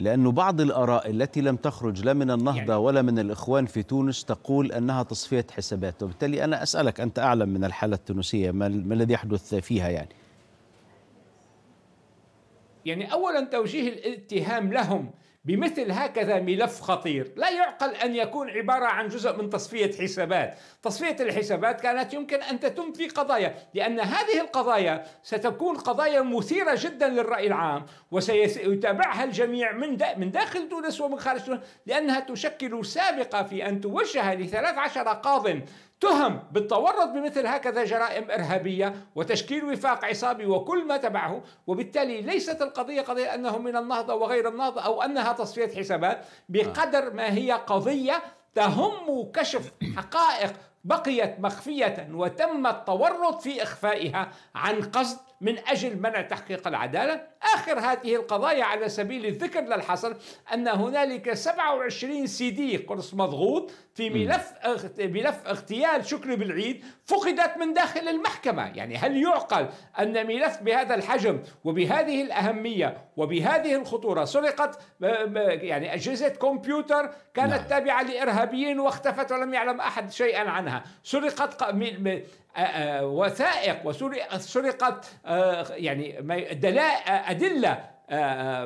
لأن بعض الآراء التي لم تخرج لا من النهضة يعني ولا من الإخوان في تونس تقول أنها تصفية حسابات وبالتالي أنا أسألك أنت أعلم من الحالة التونسية ما, ما الذي يحدث فيها يعني يعني أولا توجيه الاتهام لهم بمثل هكذا ملف خطير لا يعقل أن يكون عبارة عن جزء من تصفية حسابات تصفية الحسابات كانت يمكن أن تتم في قضايا لأن هذه القضايا ستكون قضايا مثيرة جدا للرأي العام وسيتابعها الجميع من من داخل تونس ومن خارج تونس لأنها تشكل سابقة في أن توجه لثلاث عشر قاض تهم بالتورط بمثل هكذا جرائم إرهابية وتشكيل وفاق عصابي وكل ما تبعه وبالتالي ليست القضية قضية انه من النهضة وغير النهضة أو أنها تصفية حسابات بقدر ما هي قضية تهم كشف حقائق بقيت مخفية وتم التورط في إخفائها عن قصد من أجل منع تحقيق العدالة آخر هذه القضايا على سبيل الذكر للحصر أن هنالك 27 سيدي قرص مضغوط في ملف ملف اغتيال شكري بالعيد فقدت من داخل المحكمة يعني هل يعقل أن ملف بهذا الحجم وبهذه الأهمية وبهذه الخطورة سرقت يعني أجهزة كمبيوتر كانت نعم. تابعة لإرهابيين واختفت ولم يعلم أحد شيئا عنها سرقت وثائق وسرقت يعني أدلة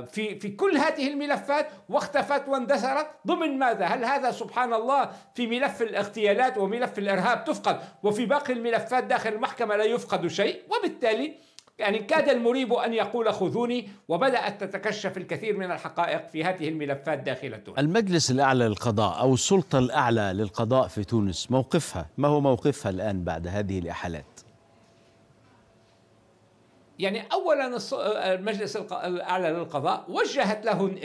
في في كل هذه الملفات واختفت واندثرت ضمن ماذا؟ هل هذا سبحان الله في ملف الاغتيالات وملف الارهاب تفقد وفي باقي الملفات داخل المحكمه لا يفقد شيء وبالتالي يعني كاد المريب أن يقول خذوني وبدأت تتكشف الكثير من الحقائق في هذه الملفات داخل تونس المجلس الأعلى للقضاء أو السلطة الأعلى للقضاء في تونس موقفها ما هو موقفها الآن بعد هذه الإحالات؟ يعني اولا المجلس الاعلى للقضاء وجهت له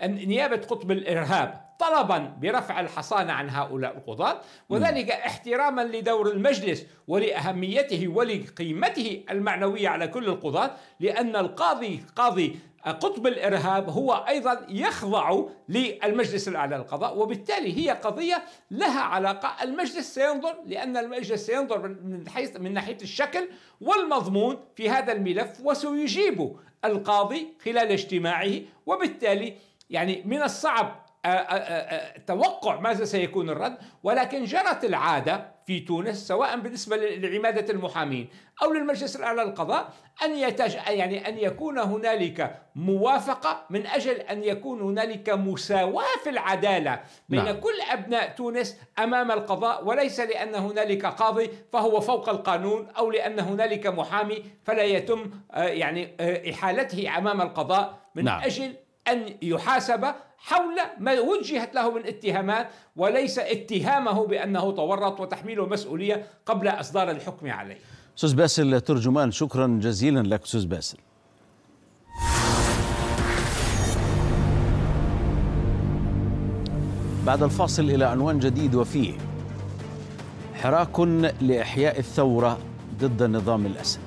آه، نيابه قطب الارهاب طلبا برفع الحصانة عن هؤلاء القضاة وذلك احتراما لدور المجلس ولأهميته ولقيمته المعنوية على كل القضاة لأن القاضي قاضي قطب الارهاب هو ايضا يخضع للمجلس الاعلى للقضاء وبالتالي هي قضيه لها علاقه المجلس سينظر لان المجلس سينظر من حيث من ناحيه الشكل والمضمون في هذا الملف وسيجيب القاضي خلال اجتماعه وبالتالي يعني من الصعب توقع ماذا سيكون الرد ولكن جرت العادة في تونس سواء بالنسبة لعمادة المحامين أو للمجلس الأعلى للقضاء أن يتج... يعني أن يكون هنالك موافقة من أجل أن يكون هنالك مساواة في العدالة بين نعم. كل أبناء تونس أمام القضاء وليس لأن هنالك قاضي فهو فوق القانون أو لأن هنالك محامي فلا يتم يعني إحالته أمام القضاء من نعم. أجل أن يحاسب حول ما وجهت له من اتهامات وليس اتهامه بأنه تورط وتحميله مسؤولية قبل إصدار الحكم عليه أستاذ باسل ترجمان شكرا جزيلا لك أستاذ باسل بعد الفاصل إلى عنوان جديد وفيه حراك لإحياء الثورة ضد النظام الأسد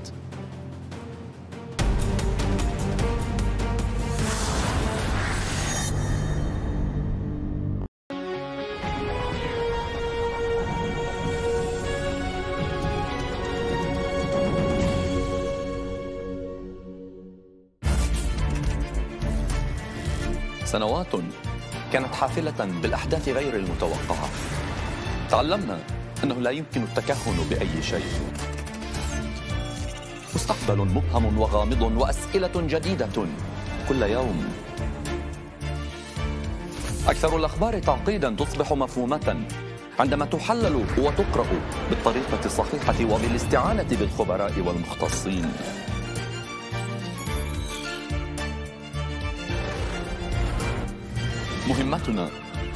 سنوات كانت حافلة بالأحداث غير المتوقعة تعلمنا أنه لا يمكن التكهن بأي شيء مستقبل مبهم وغامض وأسئلة جديدة كل يوم أكثر الأخبار تعقيدا تصبح مفهومة عندما تحلل وتقرأ بالطريقة الصحيحة وبالاستعانة بالخبراء والمختصين مهمتنا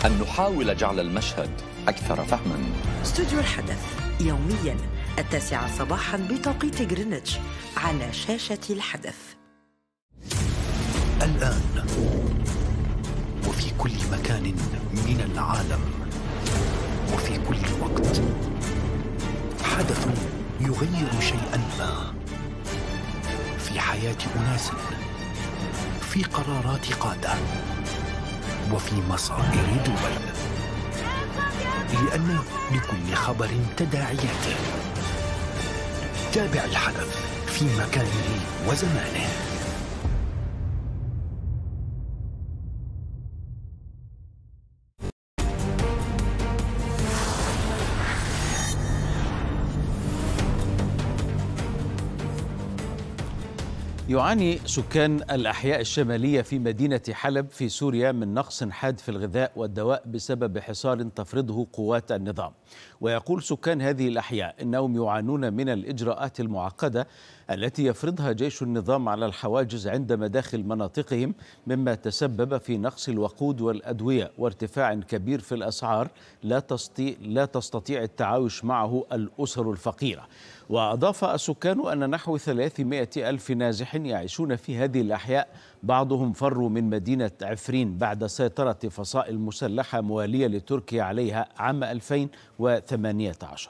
أن نحاول جعل المشهد أكثر فهما استوديو الحدث يوميا التاسعة صباحا بتوقيت غرينتش على شاشة الحدث الآن وفي كل مكان من العالم وفي كل وقت حدث يغير شيئا ما في حياة أناس في قرارات قادة وفي مصائر دول لأن لكل خبر تداعياته تابع الحدث في مكانه وزمانه يعاني سكان الأحياء الشمالية في مدينة حلب في سوريا من نقص حاد في الغذاء والدواء بسبب حصار تفرضه قوات النظام ويقول سكان هذه الأحياء إنهم يعانون من الإجراءات المعقدة التي يفرضها جيش النظام على الحواجز عند مداخل مناطقهم مما تسبب في نقص الوقود والأدوية وارتفاع كبير في الأسعار لا تستطيع, لا تستطيع التعايش معه الأسر الفقيرة وأضاف السكان أن نحو 300 ألف نازح يعيشون في هذه الأحياء بعضهم فروا من مدينة عفرين بعد سيطرة فصائل مسلحة موالية لتركيا عليها عام 2018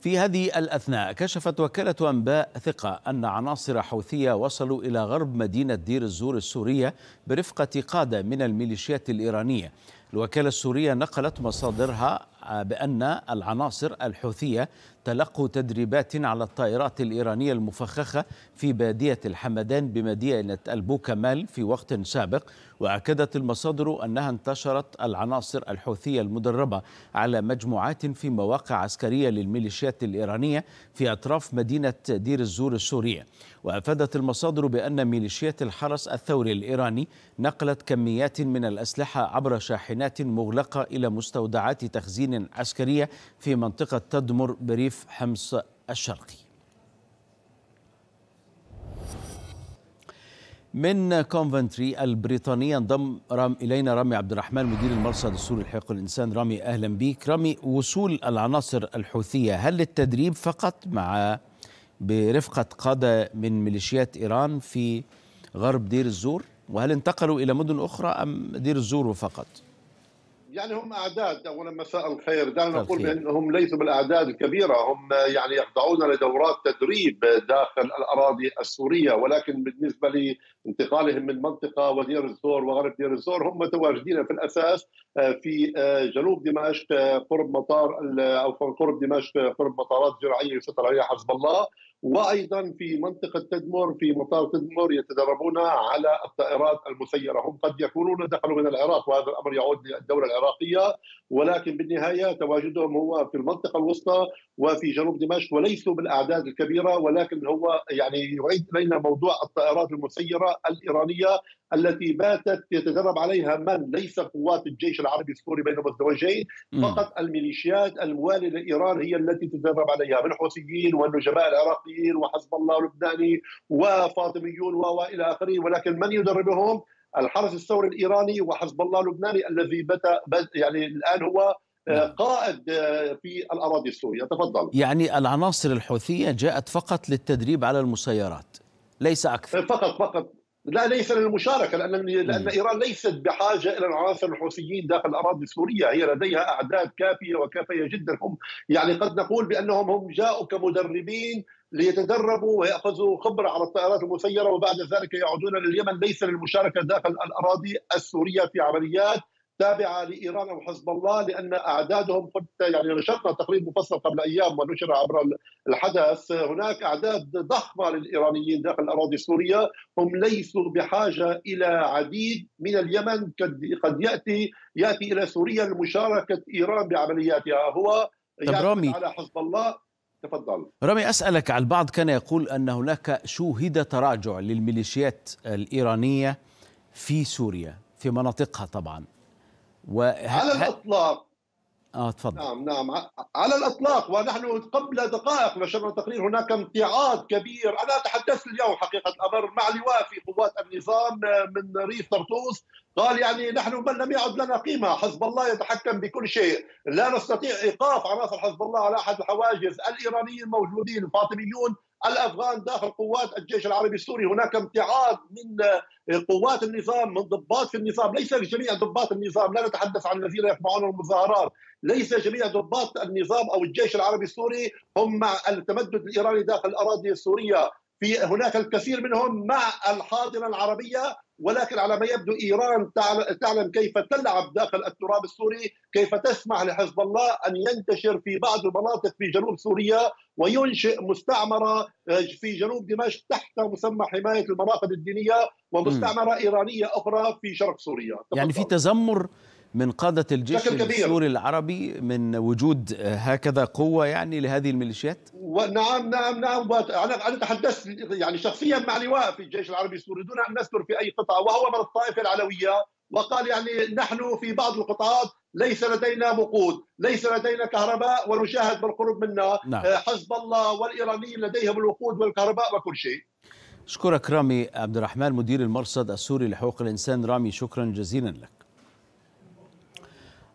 في هذه الأثناء كشفت وكالة أنباء ثقة أن عناصر حوثية وصلوا إلى غرب مدينة دير الزور السورية برفقة قادة من الميليشيات الإيرانية الوكالة السورية نقلت مصادرها بأن العناصر الحوثية تلقوا تدريبات على الطائرات الإيرانية المفخخة في بادية الحمدان بمدينة البوكمال في وقت سابق وأكدت المصادر أنها انتشرت العناصر الحوثية المدربة على مجموعات في مواقع عسكرية للميليشيات الإيرانية في أطراف مدينة دير الزور السورية وأفادت المصادر بأن ميليشيات الحرس الثوري الإيراني نقلت كميات من الأسلحة عبر شاحنات مغلقة إلى مستودعات تخزين عسكرية في منطقة تدمر بريف حمص الشرقي من كونفنتري البريطانية انضم رام إلينا رامي عبد الرحمن مدير المرصد السوري لحقوق الإنسان رامي أهلا بك رامي وصول العناصر الحوثية هل للتدريب فقط مع برفقة قادة من ميليشيات إيران في غرب دير الزور وهل انتقلوا إلى مدن أخرى أم دير الزور فقط؟ يعني هم أعداد أولا مساء الخير دعنا نقول بأنهم ليسوا بالأعداد الكبيرة هم يعني يخضعون لدورات تدريب داخل الأراضي السورية ولكن بالنسبة لانتقالهم من منطقة ودير الزور وغرب دير الزور هم متواجدين في الأساس آه، في آه، جنوب دمشق آه، قرب مطار أو قرب دمشق قرب مطارات جرعية يسيطر عليها حزب الله وايضا في منطقه تدمر في مطار تدمر يتدربون على الطائرات المسيره، هم قد يكونون دخلوا من العراق وهذا الامر يعود للدوله العراقيه ولكن بالنهايه تواجدهم هو في المنطقه الوسطى وفي جنوب دمشق وليسوا بالاعداد الكبيره ولكن هو يعني يعيد الينا موضوع الطائرات المسيره الايرانيه التي باتت يتدرب عليها من ليس قوات الجيش العربي السوري بين مزدوجين فقط الميليشيات المواليه لايران هي التي تتدرب عليها من الحوثيين والنجباء العراقيين الاسرائيليين وحزب الله اللبناني وفاطميون والى اخره ولكن من يدربهم الحرس الثوري الايراني وحزب الله اللبناني الذي بدا يعني الان هو آه، نعم. قائد آه، في الاراضي السوريه تفضل يعني العناصر الحوثيه جاءت فقط للتدريب على المسيرات ليس اكثر فقط فقط لا ليس للمشاركه لان لان نعم. ايران ليست بحاجه الى العناصر الحوثيين داخل الاراضي السوريه هي لديها اعداد كافيه وكافيه جدا هم يعني قد نقول بانهم هم جاءوا كمدربين ليتدربوا ويأخذوا خبرة على الطائرات المسيرة وبعد ذلك يعودون لليمن ليس للمشاركة داخل الأراضي السورية في عمليات تابعة لإيران وحزب الله لأن أعدادهم قد يعني نشرنا تقرير مفصل قبل أيام ونشر عبر الحدث هناك أعداد ضخمة للإيرانيين داخل الأراضي السورية هم ليسوا بحاجة إلى عديد من اليمن قد يأتي يأتي إلى سوريا لمشاركة إيران بعملياتها هو طب رامي على حزب الله تفضل رامي أسألك على البعض كان يقول أن هناك شوهد تراجع للميليشيات الإيرانية في سوريا في مناطقها طبعا وه... على الإطلاق اه تفضل نعم نعم على الاطلاق ونحن قبل دقائق نشرنا تقرير هناك امتعاض كبير انا تحدثت اليوم حقيقه الامر مع لواء في قوات النظام آه، من ريف طرطوس قال يعني نحن من لم يعد لنا قيمه حزب الله يتحكم بكل شيء لا نستطيع ايقاف عناصر حزب الله على احد الحواجز الايرانيين موجودين الفاطميون الافغان داخل قوات الجيش العربي السوري هناك امتعاض من آه، قوات النظام من ضباط في النظام ليس جميع ضباط النظام لا نتحدث عن الذين يقمعون المظاهرات ليس جميع ضباط النظام او الجيش العربي السوري هم مع التمدد الايراني داخل الاراضي السوريه في هناك الكثير منهم مع الحاضنة العربية ولكن على ما يبدو إيران تعلم كيف تلعب داخل التراب السوري كيف تسمح لحزب الله أن ينتشر في بعض المناطق في جنوب سوريا وينشئ مستعمرة آه، في جنوب دمشق تحت مسمى حماية المناطق الدينية ومستعمرة إيرانية أخرى في شرق سوريا يعني في تذمر من قادة الجيش السوري العربي من وجود آه، هكذا قوة يعني لهذه الميليشيات؟ نعم نعم نعم أنا أنا تحدثت يعني شخصيا مع لواء في الجيش العربي السوري دون أن نذكر في أي قطعة وهو من الطائفة العلوية وقال يعني نحن في بعض القطاعات ليس لدينا وقود ليس لدينا كهرباء ونشاهد بالقرب منا نعم. آه، حزب الله والإيرانيين لديهم الوقود والكهرباء وكل شيء أشكرك رامي عبد الرحمن مدير المرصد السوري لحقوق الإنسان رامي شكرا جزيلا لك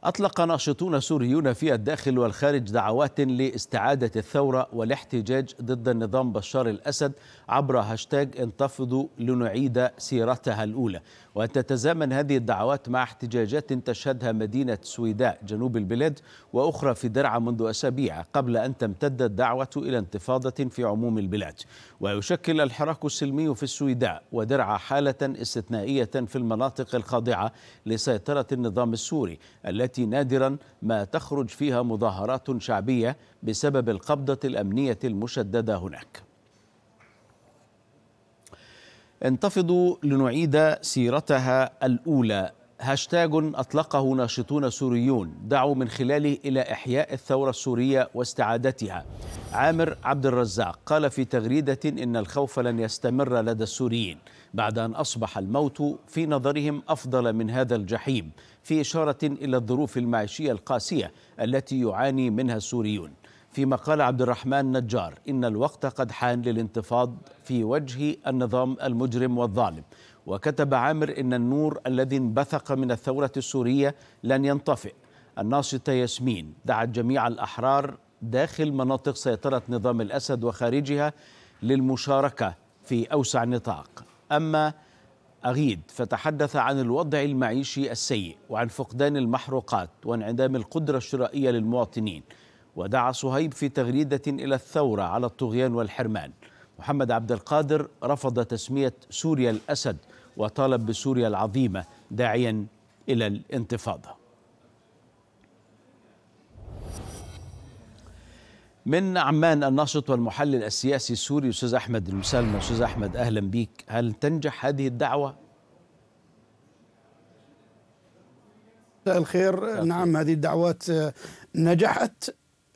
أطلق ناشطون سوريون في الداخل والخارج دعوات لاستعادة الثورة والاحتجاج ضد النظام بشار الأسد عبر هاشتاج انتفضوا لنعيد سيرتها الأولى وتتزامن هذه الدعوات مع احتجاجات تشهدها مدينة سويداء جنوب البلاد وأخرى في درعا منذ أسابيع قبل أن تمتد الدعوة إلى انتفاضة في عموم البلاد ويشكل الحراك السلمي في السويداء ودرعا حالة استثنائية في المناطق الخاضعة لسيطرة النظام السوري التي نادرا ما تخرج فيها مظاهرات شعبية بسبب القبضة الأمنية المشددة هناك انتفضوا لنعيد سيرتها الأولى هاشتاج أطلقه ناشطون سوريون دعوا من خلاله إلى إحياء الثورة السورية واستعادتها عامر عبد الرزاق قال في تغريدة إن الخوف لن يستمر لدى السوريين بعد أن أصبح الموت في نظرهم أفضل من هذا الجحيم في إشارة إلى الظروف المعيشية القاسية التي يعاني منها السوريون فيما قال عبد الرحمن نجار إن الوقت قد حان للانتفاض في وجه النظام المجرم والظالم وكتب عامر إن النور الذي انبثق من الثورة السورية لن ينطفئ الناشطة ياسمين دعت جميع الأحرار داخل مناطق سيطرة نظام الأسد وخارجها للمشاركة في أوسع نطاق أما أغيد فتحدث عن الوضع المعيشي السيء وعن فقدان المحروقات وانعدام القدرة الشرائية للمواطنين ودعا صهيب في تغريدة إلى الثورة على الطغيان والحرمان محمد عبد القادر رفض تسمية سوريا الأسد وطالب بسوريا العظيمة داعيا إلى الانتفاضة من عمان الناشط والمحلل السياسي السوري استاذ احمد المسلم استاذ احمد اهلا بك هل تنجح هذه الدعوه مساء الخير نعم هذه الدعوات نجحت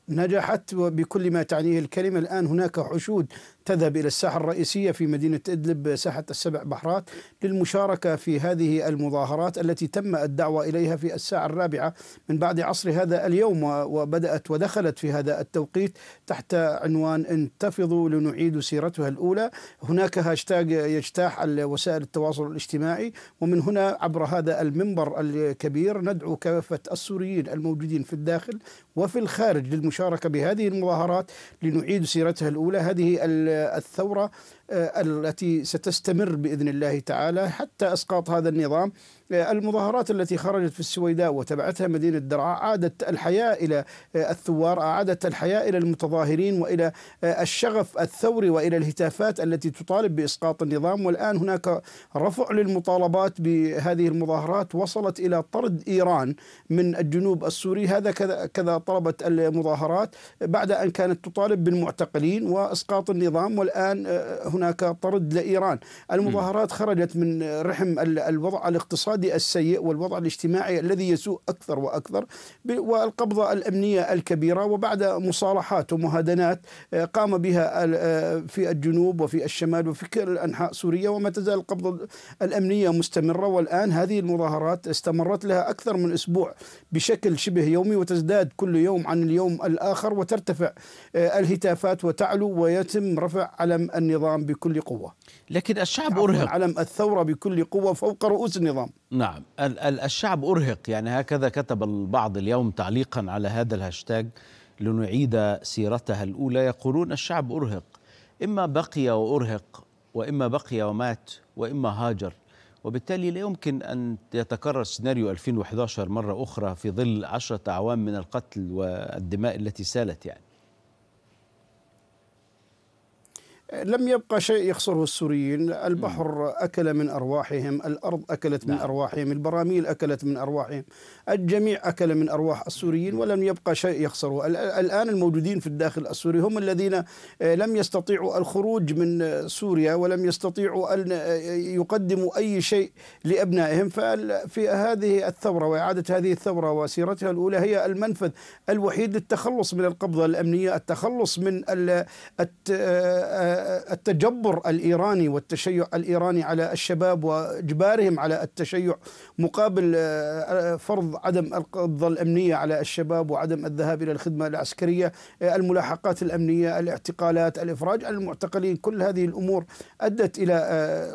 نجحت وبكل ما تعنيه الكلمة الآن هناك حشود تذهب إلى الساحة الرئيسية في مدينة إدلب ساحة السبع بحرات للمشاركة في هذه المظاهرات التي تم الدعوة إليها في الساعة الرابعة من بعد عصر هذا اليوم وبدأت ودخلت في هذا التوقيت تحت عنوان انتفضوا لنعيد سيرتها الأولى هناك هاشتاج يجتاح وسائل التواصل الاجتماعي ومن هنا عبر هذا المنبر الكبير ندعو كافة السوريين الموجودين في الداخل وفي الخارج للمشاركة بهذه المظاهرات لنعيد سيرتها الأولى هذه الثورة آه، التي ستستمر بإذن الله تعالى حتى أسقاط هذا النظام آه، المظاهرات التي خرجت في السويداء وتبعتها مدينة درعا عادت الحياة إلى آه، الثوار عادت الحياة إلى المتظاهرين وإلى آه، الشغف الثوري وإلى الهتافات التي تطالب بإسقاط النظام والآن هناك رفع للمطالبات بهذه المظاهرات وصلت إلى طرد إيران من الجنوب السوري هذا كذا طلبت المظاهرات بعد أن كانت تطالب بالمعتقلين وإسقاط النظام والآن هناك طرد لإيران المظاهرات خرجت من رحم الوضع الاقتصادي الاقتصادي السيء والوضع الاجتماعي الذي يسوء اكثر واكثر والقبضه الامنيه الكبيره وبعد مصالحات ومهادنات آه، قام بها آه، في الجنوب وفي الشمال وفي كل انحاء سوريا وما تزال القبضه الامنيه مستمره والان هذه المظاهرات استمرت لها اكثر من اسبوع بشكل شبه يومي وتزداد كل يوم عن اليوم الاخر وترتفع آه، الهتافات وتعلو ويتم رفع علم النظام بكل قوه. لكن الشعب ارهق علم الثوره بكل قوه فوق رؤوس النظام. نعم الشعب أرهق يعني هكذا كتب البعض اليوم تعليقا على هذا الهاشتاج لنعيد سيرتها الأولى يقولون الشعب أرهق إما بقي وأرهق وإما بقي ومات وإما هاجر وبالتالي لا يمكن أن يتكرر سيناريو 2011 مرة أخرى في ظل عشرة أعوام من القتل والدماء التي سالت يعني لم يبقى شيء يخسره السوريين البحر أكل من أرواحهم الأرض أكلت من نعم. أرواحهم البراميل أكلت من أرواحهم الجميع أكل من أرواح السوريين ولم يبقى شيء يخسره الآن الموجودين في الداخل السوري هم الذين آه، لم يستطيعوا الخروج من سوريا ولم يستطيعوا أن آه، يقدموا أي شيء لأبنائهم ففي هذه الثورة وإعادة هذه الثورة وسيرتها الأولى هي المنفذ الوحيد للتخلص من القبضة الأمنية التخلص من الت... آه، التجبر الايراني والتشيع الايراني على الشباب واجبارهم على التشيع مقابل آه، آه، فرض عدم القبضه الامنيه على الشباب وعدم الذهاب الى الخدمه العسكريه، آه، الملاحقات الامنيه، الاعتقالات، الافراج عن المعتقلين، كل هذه الامور ادت الى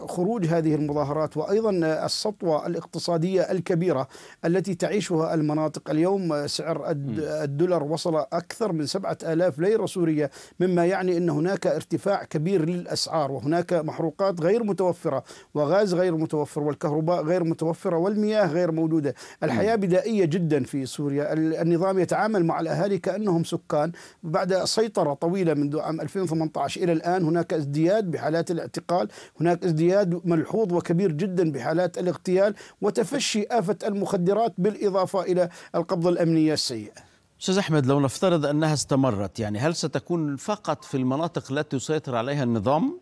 خروج هذه المظاهرات وايضا السطوه الاقتصاديه الكبيره التي تعيشها المناطق اليوم سعر الدولار وصل اكثر من 7000 ليره سوريه مما يعني ان هناك ارتفاع كبير للأسعار وهناك محروقات غير متوفرة وغاز غير متوفر والكهرباء غير متوفرة والمياه غير موجودة الحياة بدائية جدا في سوريا النظام يتعامل مع الأهالي كأنهم سكان بعد سيطرة طويلة منذ عام 2018 إلى الآن هناك ازدياد بحالات الاعتقال هناك ازدياد ملحوظ وكبير جدا بحالات الاغتيال وتفشي آفة المخدرات بالإضافة إلى القبضة الأمنية السيئة استاذ احمد لو نفترض انها استمرت يعني هل ستكون فقط في المناطق التي يسيطر عليها النظام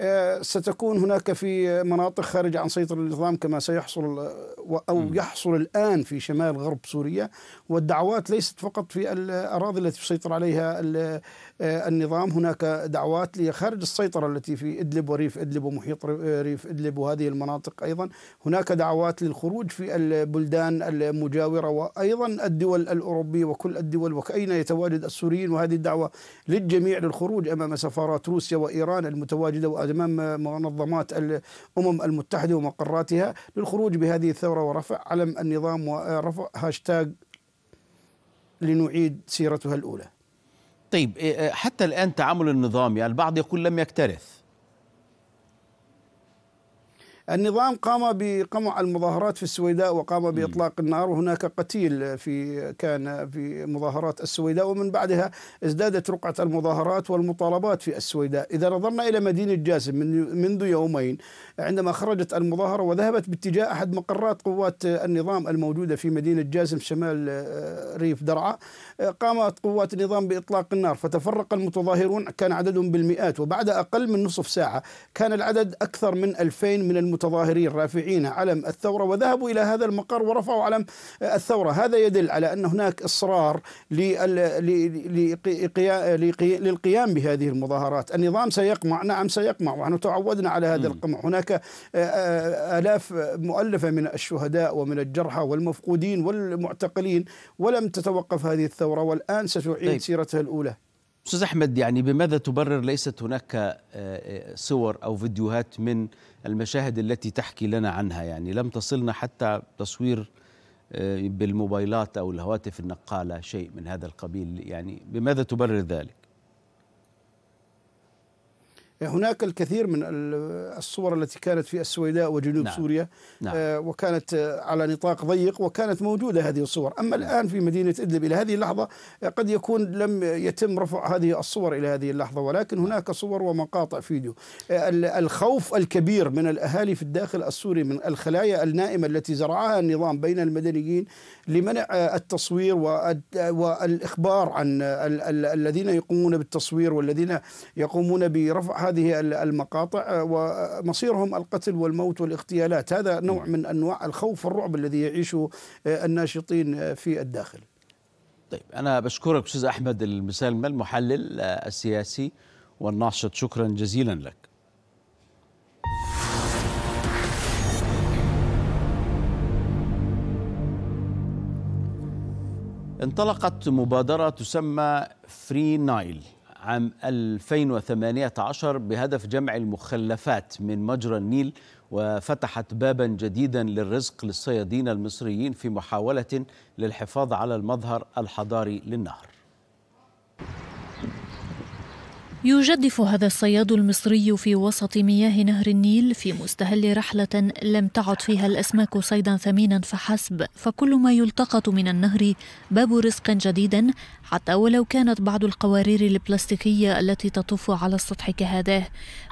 أه، ستكون هناك في مناطق خارج عن سيطرة النظام كما سيحصل أو يحصل الآن في شمال غرب سوريا والدعوات ليست فقط في الأراضي التي يسيطر عليها آه، النظام هناك دعوات لخارج السيطرة التي في إدلب وريف إدلب ومحيط آه، ريف إدلب وهذه المناطق أيضا هناك دعوات للخروج في البلدان المجاورة وأيضا الدول الأوروبية وكل الدول وأين يتواجد السوريين وهذه الدعوة للجميع للخروج أمام سفارات روسيا وإيران المتواجدة وأمام منظمات الأمم المتحدة ومقراتها للخروج بهذه الثورة ورفع علم النظام ورفع هاشتاج لنعيد سيرتها الأولى طيب إيه، إيه، حتى الآن تعامل النظام يعني البعض يقول لم يكترث النظام قام بقمع المظاهرات في السويداء وقام باطلاق النار وهناك قتيل في كان في مظاهرات السويداء ومن بعدها ازدادت رقعه المظاهرات والمطالبات في السويداء، اذا نظرنا الى مدينه جاسم من منذ يومين عندما خرجت المظاهره وذهبت باتجاه احد مقرات قوات النظام الموجوده في مدينه جاسم شمال آه، ريف درعا آه، قامت قوات النظام باطلاق النار فتفرق المتظاهرون كان عددهم بالمئات وبعد اقل من نصف ساعه كان العدد اكثر من 2000 من المتظاهرين رافعين علم الثورة وذهبوا إلى هذا المقر ورفعوا علم الثورة هذا يدل على أن هناك إصرار للقيام بهذه المظاهرات النظام سيقمع نعم سيقمع ونحن تعودنا على هذا القمع هناك آه، آه، آلاف مؤلفة من الشهداء ومن الجرحى والمفقودين والمعتقلين ولم تتوقف هذه الثورة والآن ستعيد طيب. سيرتها الأولى استاذ احمد يعني بماذا تبرر ليست هناك آه، آه، صور او فيديوهات من المشاهد التي تحكي لنا عنها يعني لم تصلنا حتى تصوير آه، بالموبايلات او الهواتف النقاله شيء من هذا القبيل يعني بماذا تبرر ذلك هناك الكثير من الصور التي كانت في السويداء وجنوب نعم. سوريا نعم. آه، وكانت على نطاق ضيق وكانت موجودة هذه الصور أما نعم. الآن في مدينة إدلب إلى هذه اللحظة آه، قد يكون لم يتم رفع هذه الصور إلى هذه اللحظة ولكن نعم. هناك صور ومقاطع فيديو آه، الخوف الكبير من الأهالي في الداخل السوري من الخلايا النائمة التي زرعها النظام بين المدنيين لمنع التصوير والإخبار عن الذين يقومون بالتصوير والذين يقومون برفع هذه هذه المقاطع آه، ومصيرهم القتل والموت والاغتيالات هذا نوع نعم. من أنواع الخوف والرعب الذي يعيشه آه، الناشطين آه، في الداخل طيب أنا بشكرك أستاذ أحمد المسلمة المحلل السياسي والناشط شكرا جزيلا لك انطلقت مبادرة تسمى فري نايل عام 2018 بهدف جمع المخلفات من مجرى النيل وفتحت بابا جديدا للرزق للصيادين المصريين في محاولة للحفاظ على المظهر الحضاري للنهر يجدف هذا الصياد المصري في وسط مياه نهر النيل في مستهل رحلة لم تعد فيها الأسماك صيدا ثمينا فحسب فكل ما يلتقط من النهر باب رزق جديد حتى ولو كانت بعض القوارير البلاستيكية التي تطوف على السطح كهذه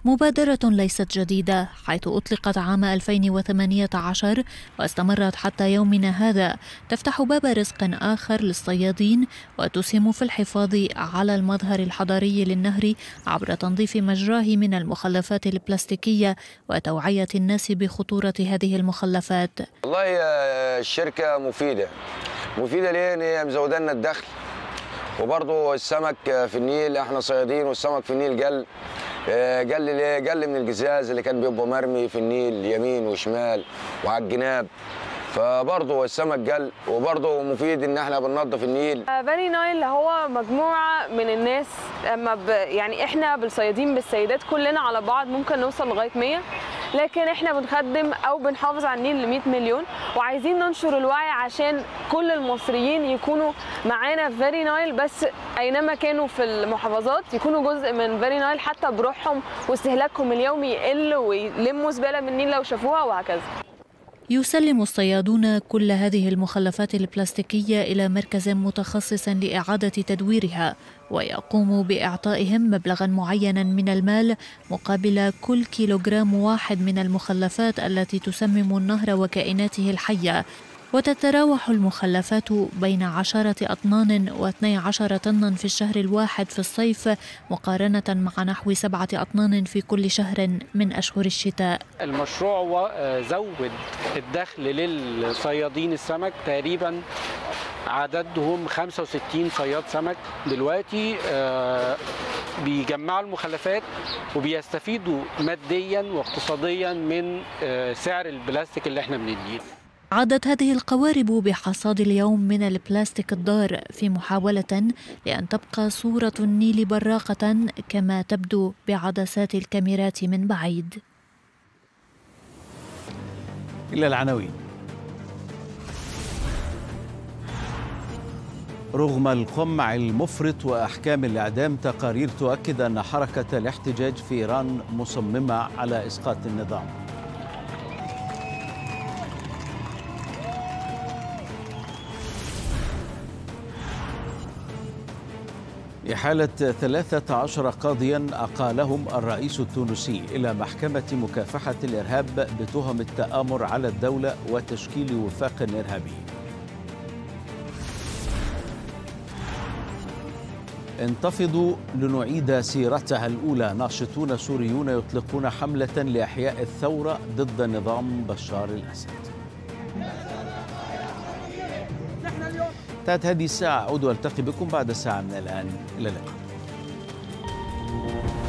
مبادرة ليست جديدة حيث أطلقت عام 2018 واستمرت حتى يومنا هذا تفتح باب رزق آخر للصيادين وتسهم في الحفاظ على المظهر الحضاري للنهر عبر تنظيف مجراه من المخلفات البلاستيكية وتوعية الناس بخطورة هذه المخلفات والله آه، الشركة مفيدة مفيدة ليه؟ هي مزودة لنا الدخل وبرضه السمك آه، في النيل احنا صيادين والسمك في النيل قل قل قل من القزاز اللي كان بيبقى مرمي في النيل يمين وشمال وعلى الجناب فبرضه السمك جل وبرضه مفيد ان احنا بننظف النيل بني آه، نايل هو مجموعه من الناس اما ب... يعني احنا بالصيادين بالسيدات كلنا على بعض ممكن نوصل لغايه 100 لكن احنا بنخدم او بنحافظ على النيل ل 100 مليون وعايزين ننشر الوعي عشان كل المصريين يكونوا معانا في فيري نايل بس اينما كانوا في المحافظات يكونوا جزء من فيري نايل حتى بروحهم واستهلاكهم اليومي يقل ويلموا زباله من النيل لو شافوها وهكذا يسلم الصيادون كل هذه المخلفات البلاستيكية إلى مركز متخصص لإعادة تدويرها ويقوم بإعطائهم مبلغا معينا من المال مقابل كل كيلوغرام واحد من المخلفات التي تسمم النهر وكائناته الحية وتتراوح المخلفات بين عشرة أطنان واثني عشر طنا في الشهر الواحد في الصيف مقارنة مع نحو سبعة أطنان في كل شهر من أشهر الشتاء المشروع آه، زود الدخل للصيادين السمك تقريبا عددهم 65 صياد سمك دلوقتي آه، بيجمعوا المخلفات وبيستفيدوا ماديا واقتصاديا من آه، سعر البلاستيك اللي احنا بنديه عادت هذه القوارب بحصاد اليوم من البلاستيك الضار في محاولة لأن تبقى صورة النيل براقة كما تبدو بعدسات الكاميرات من بعيد إلى العناوين رغم القمع المفرط وأحكام الإعدام تقارير تؤكد أن حركة الاحتجاج في إيران مصممة على إسقاط النظام إحالة 13 قاضيا أقالهم الرئيس التونسي إلى محكمة مكافحة الإرهاب بتهم التآمر على الدولة وتشكيل وفاق إرهابي انتفضوا لنعيد سيرتها الأولى ناشطون سوريون يطلقون حملة لإحياء الثورة ضد نظام بشار الأسد نحن اليوم انتهت هذه الساعة أعود وألتقي بكم بعد ساعة من الآن إلى اللقاء